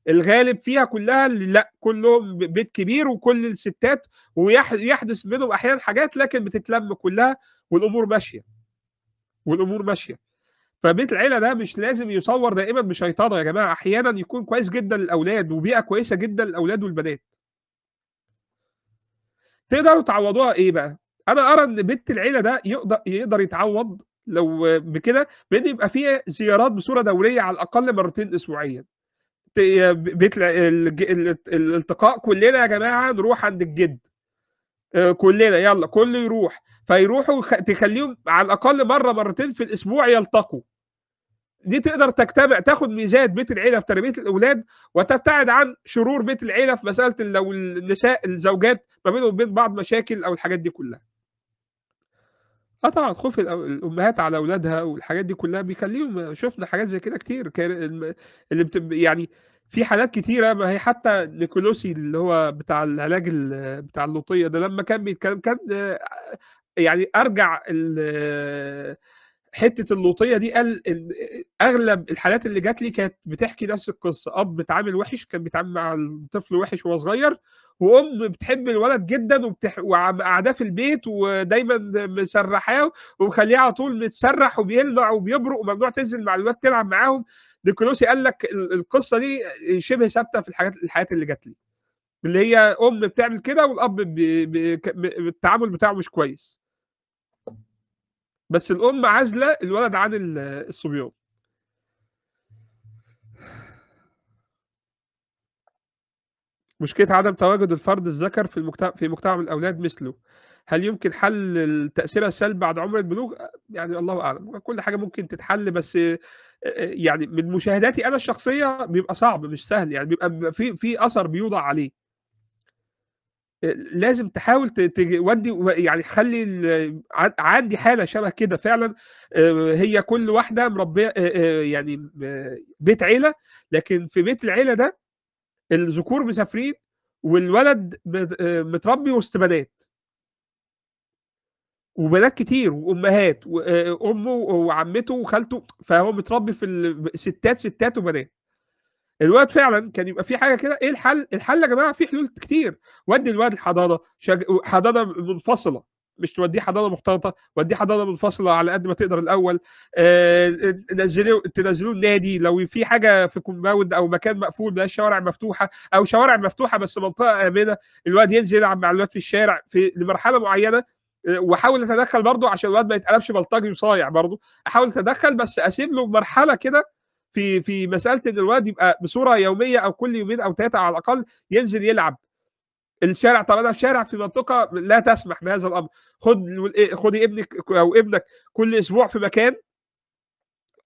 الغالب فيها كلها اللي لا كلهم بيت كبير وكل الستات ويحدث منهم احيانا حاجات لكن بتتلم كلها والامور ماشيه والامور ماشيه فبيت العيله ده مش لازم يصور دائما بشيطانه يا جماعه احيانا يكون كويس جدا للاولاد وبيئه كويسه جدا للاولاد والبنات تقدروا تعوضوها ايه بقى انا ارى ان بيت العيله ده يقدر يقدر يتعوض لو بكده بان يبقى فيه زيارات بصوره دوريه على الاقل مرتين اسبوعيا بيت الالتقاء كلنا يا جماعه نروح عند الجد آه، كلنا يلا كله يروح فيروحوا تخليهم على الاقل مره مرتين في الاسبوع يلتقوا دي تقدر تجتمع تاخد ميزات بيت العيله في تربيه الاولاد وتبتعد عن شرور بيت العيله في مساله لو النساء الزوجات ما بينهم وبين بعض مشاكل او الحاجات دي كلها آه طبعًا خوف الأمهات على أولادها والحاجات دي كلّها بيخلّيهم شُفنا حاجات زي كده كتير اللي بتب يعني في حالات كتيرة ما هي حتى نيكولوسي اللي هو بتاع العلاج بتاع اللوطية ده لما كان بيتكلّم كان آه، يعني أرجع حته اللوطيه دي قال اغلب الحالات اللي جات لي كانت بتحكي نفس القصه اب بيتعامل وحش كان بيتعامل مع الطفل وحش وهو صغير وام بتحب الولد جدا وبتح... وقعداه في البيت ودايما مسرحاه ومخليه على طول متسرح وبيلمع وبيبرق وممنوع تنزل مع الولد تلعب معاهم ديكلوسي قال لك القصه دي شبه ثابته في الحاجات الحياة اللي جات لي اللي هي ام بتعمل كده والاب بي... بي... التعامل بتاعه مش كويس بس الام عازله الولد عن الصبيان مشكله عدم تواجد الفرد الذكر في المجتمع في مجتمع الاولاد مثله هل يمكن حل التاثير السلبي بعد عمر البلوغ يعني الله اعلم كل حاجه ممكن تتحل بس آه، يعني من مشاهداتي انا الشخصيه بيبقى صعب مش سهل يعني بيبقى في في اثر بيوضع عليه لازم تحاول تودي يعني خلي عندي حاله شبه كده فعلا آه، هي كل واحده مربيه آه، آه، يعني بيت عيله لكن في بيت العيله ده الذكور مسافرين والولد متربي وسط بنات وبنات كتير وامهات وامه وعمته وخالته فهو متربي في الستات ستات وبنات الواد فعلا كان يبقى في حاجه كده ايه الحل الحل يا جماعه في حلول كتير ودي الواد الحضانه شج... حضانه منفصله مش توديه حضانه مختلطه وديه حضانه منفصله على قد ما تقدر الاول آه... تنزلوه النادي لو في حاجه في كومباوند او مكان مقفول بلاش شوارع مفتوحه او شوارع مفتوحه بس منطقه امنه الواد ينزل يلعب مع الواد في الشارع في لمرحله معينه آه، واحاول اتدخل برضه عشان الواد ما يتقلبش بلطجي وصايع برضه احاول اتدخل بس اسيب له مرحله كده في في مساله ان الولد يبقى بصوره يوميه او كل يومين او ثلاثه على الاقل ينزل يلعب الشارع طب انا الشارع في منطقه لا تسمح بهذا الامر خد إيه، خدي ابنك او ابنك كل اسبوع في مكان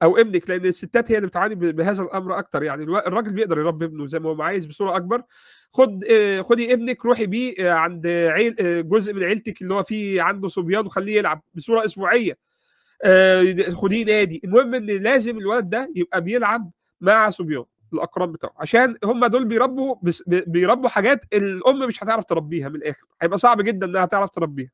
او ابنك لان الستات هي اللي بتعاني بهذا الامر اكتر يعني الراجل بيقدر يربي ابنه زي ما هو عايز بصوره اكبر خد آه، خدي ابنك روحي بيه آه، عند عيل آه، جزء من عيلتك اللي هو فيه عنده صبيان وخليه يلعب بصوره اسبوعيه آه، خديه نادي المهم ان لازم الولد ده يبقى بيلعب مع صبيان الاقران بتاعه عشان هم دول بيربوا بس بيربوا حاجات الام مش هتعرف تربيها من الاخر هيبقى صعب جدا انها تعرف تربيها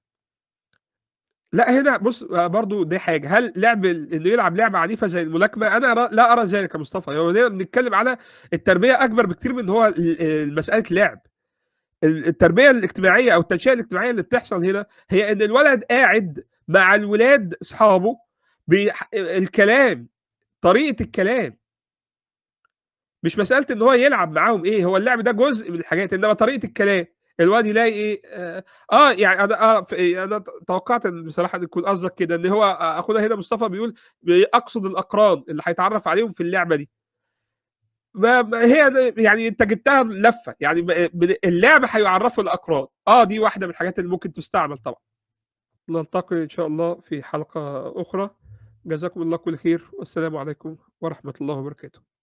لا هنا بص برضو دي حاجه هل لعب انه يلعب لعبه عنيفه زي الملاكمه انا لا ارى ذلك يا مصطفى هو يعني بنتكلم على التربيه اكبر بكتير من هو مساله لعب التربيه الاجتماعيه او التنشئه الاجتماعيه اللي بتحصل هنا هي ان الولد قاعد مع الولاد اصحابه الكلام طريقه الكلام مش مساله ان هو يلعب معاهم ايه هو اللعب ده جزء من الحاجات انما طريقه الكلام الواد يلاقي ايه اه, آه، يعني انا اه انا توقعت ان بصراحه يكون قصدك كده ان هو آه، اخونا هنا مصطفى بيقول اقصد الاقران اللي هيتعرف عليهم في اللعبه دي ما هي يعني انت جبتها لفه يعني اللعبه هيعرفوا الاقران اه دي واحده من الحاجات اللي ممكن تستعمل طبعا نلتقي إن شاء الله في حلقة أخرى جزاكم الله كل خير والسلام عليكم ورحمة الله وبركاته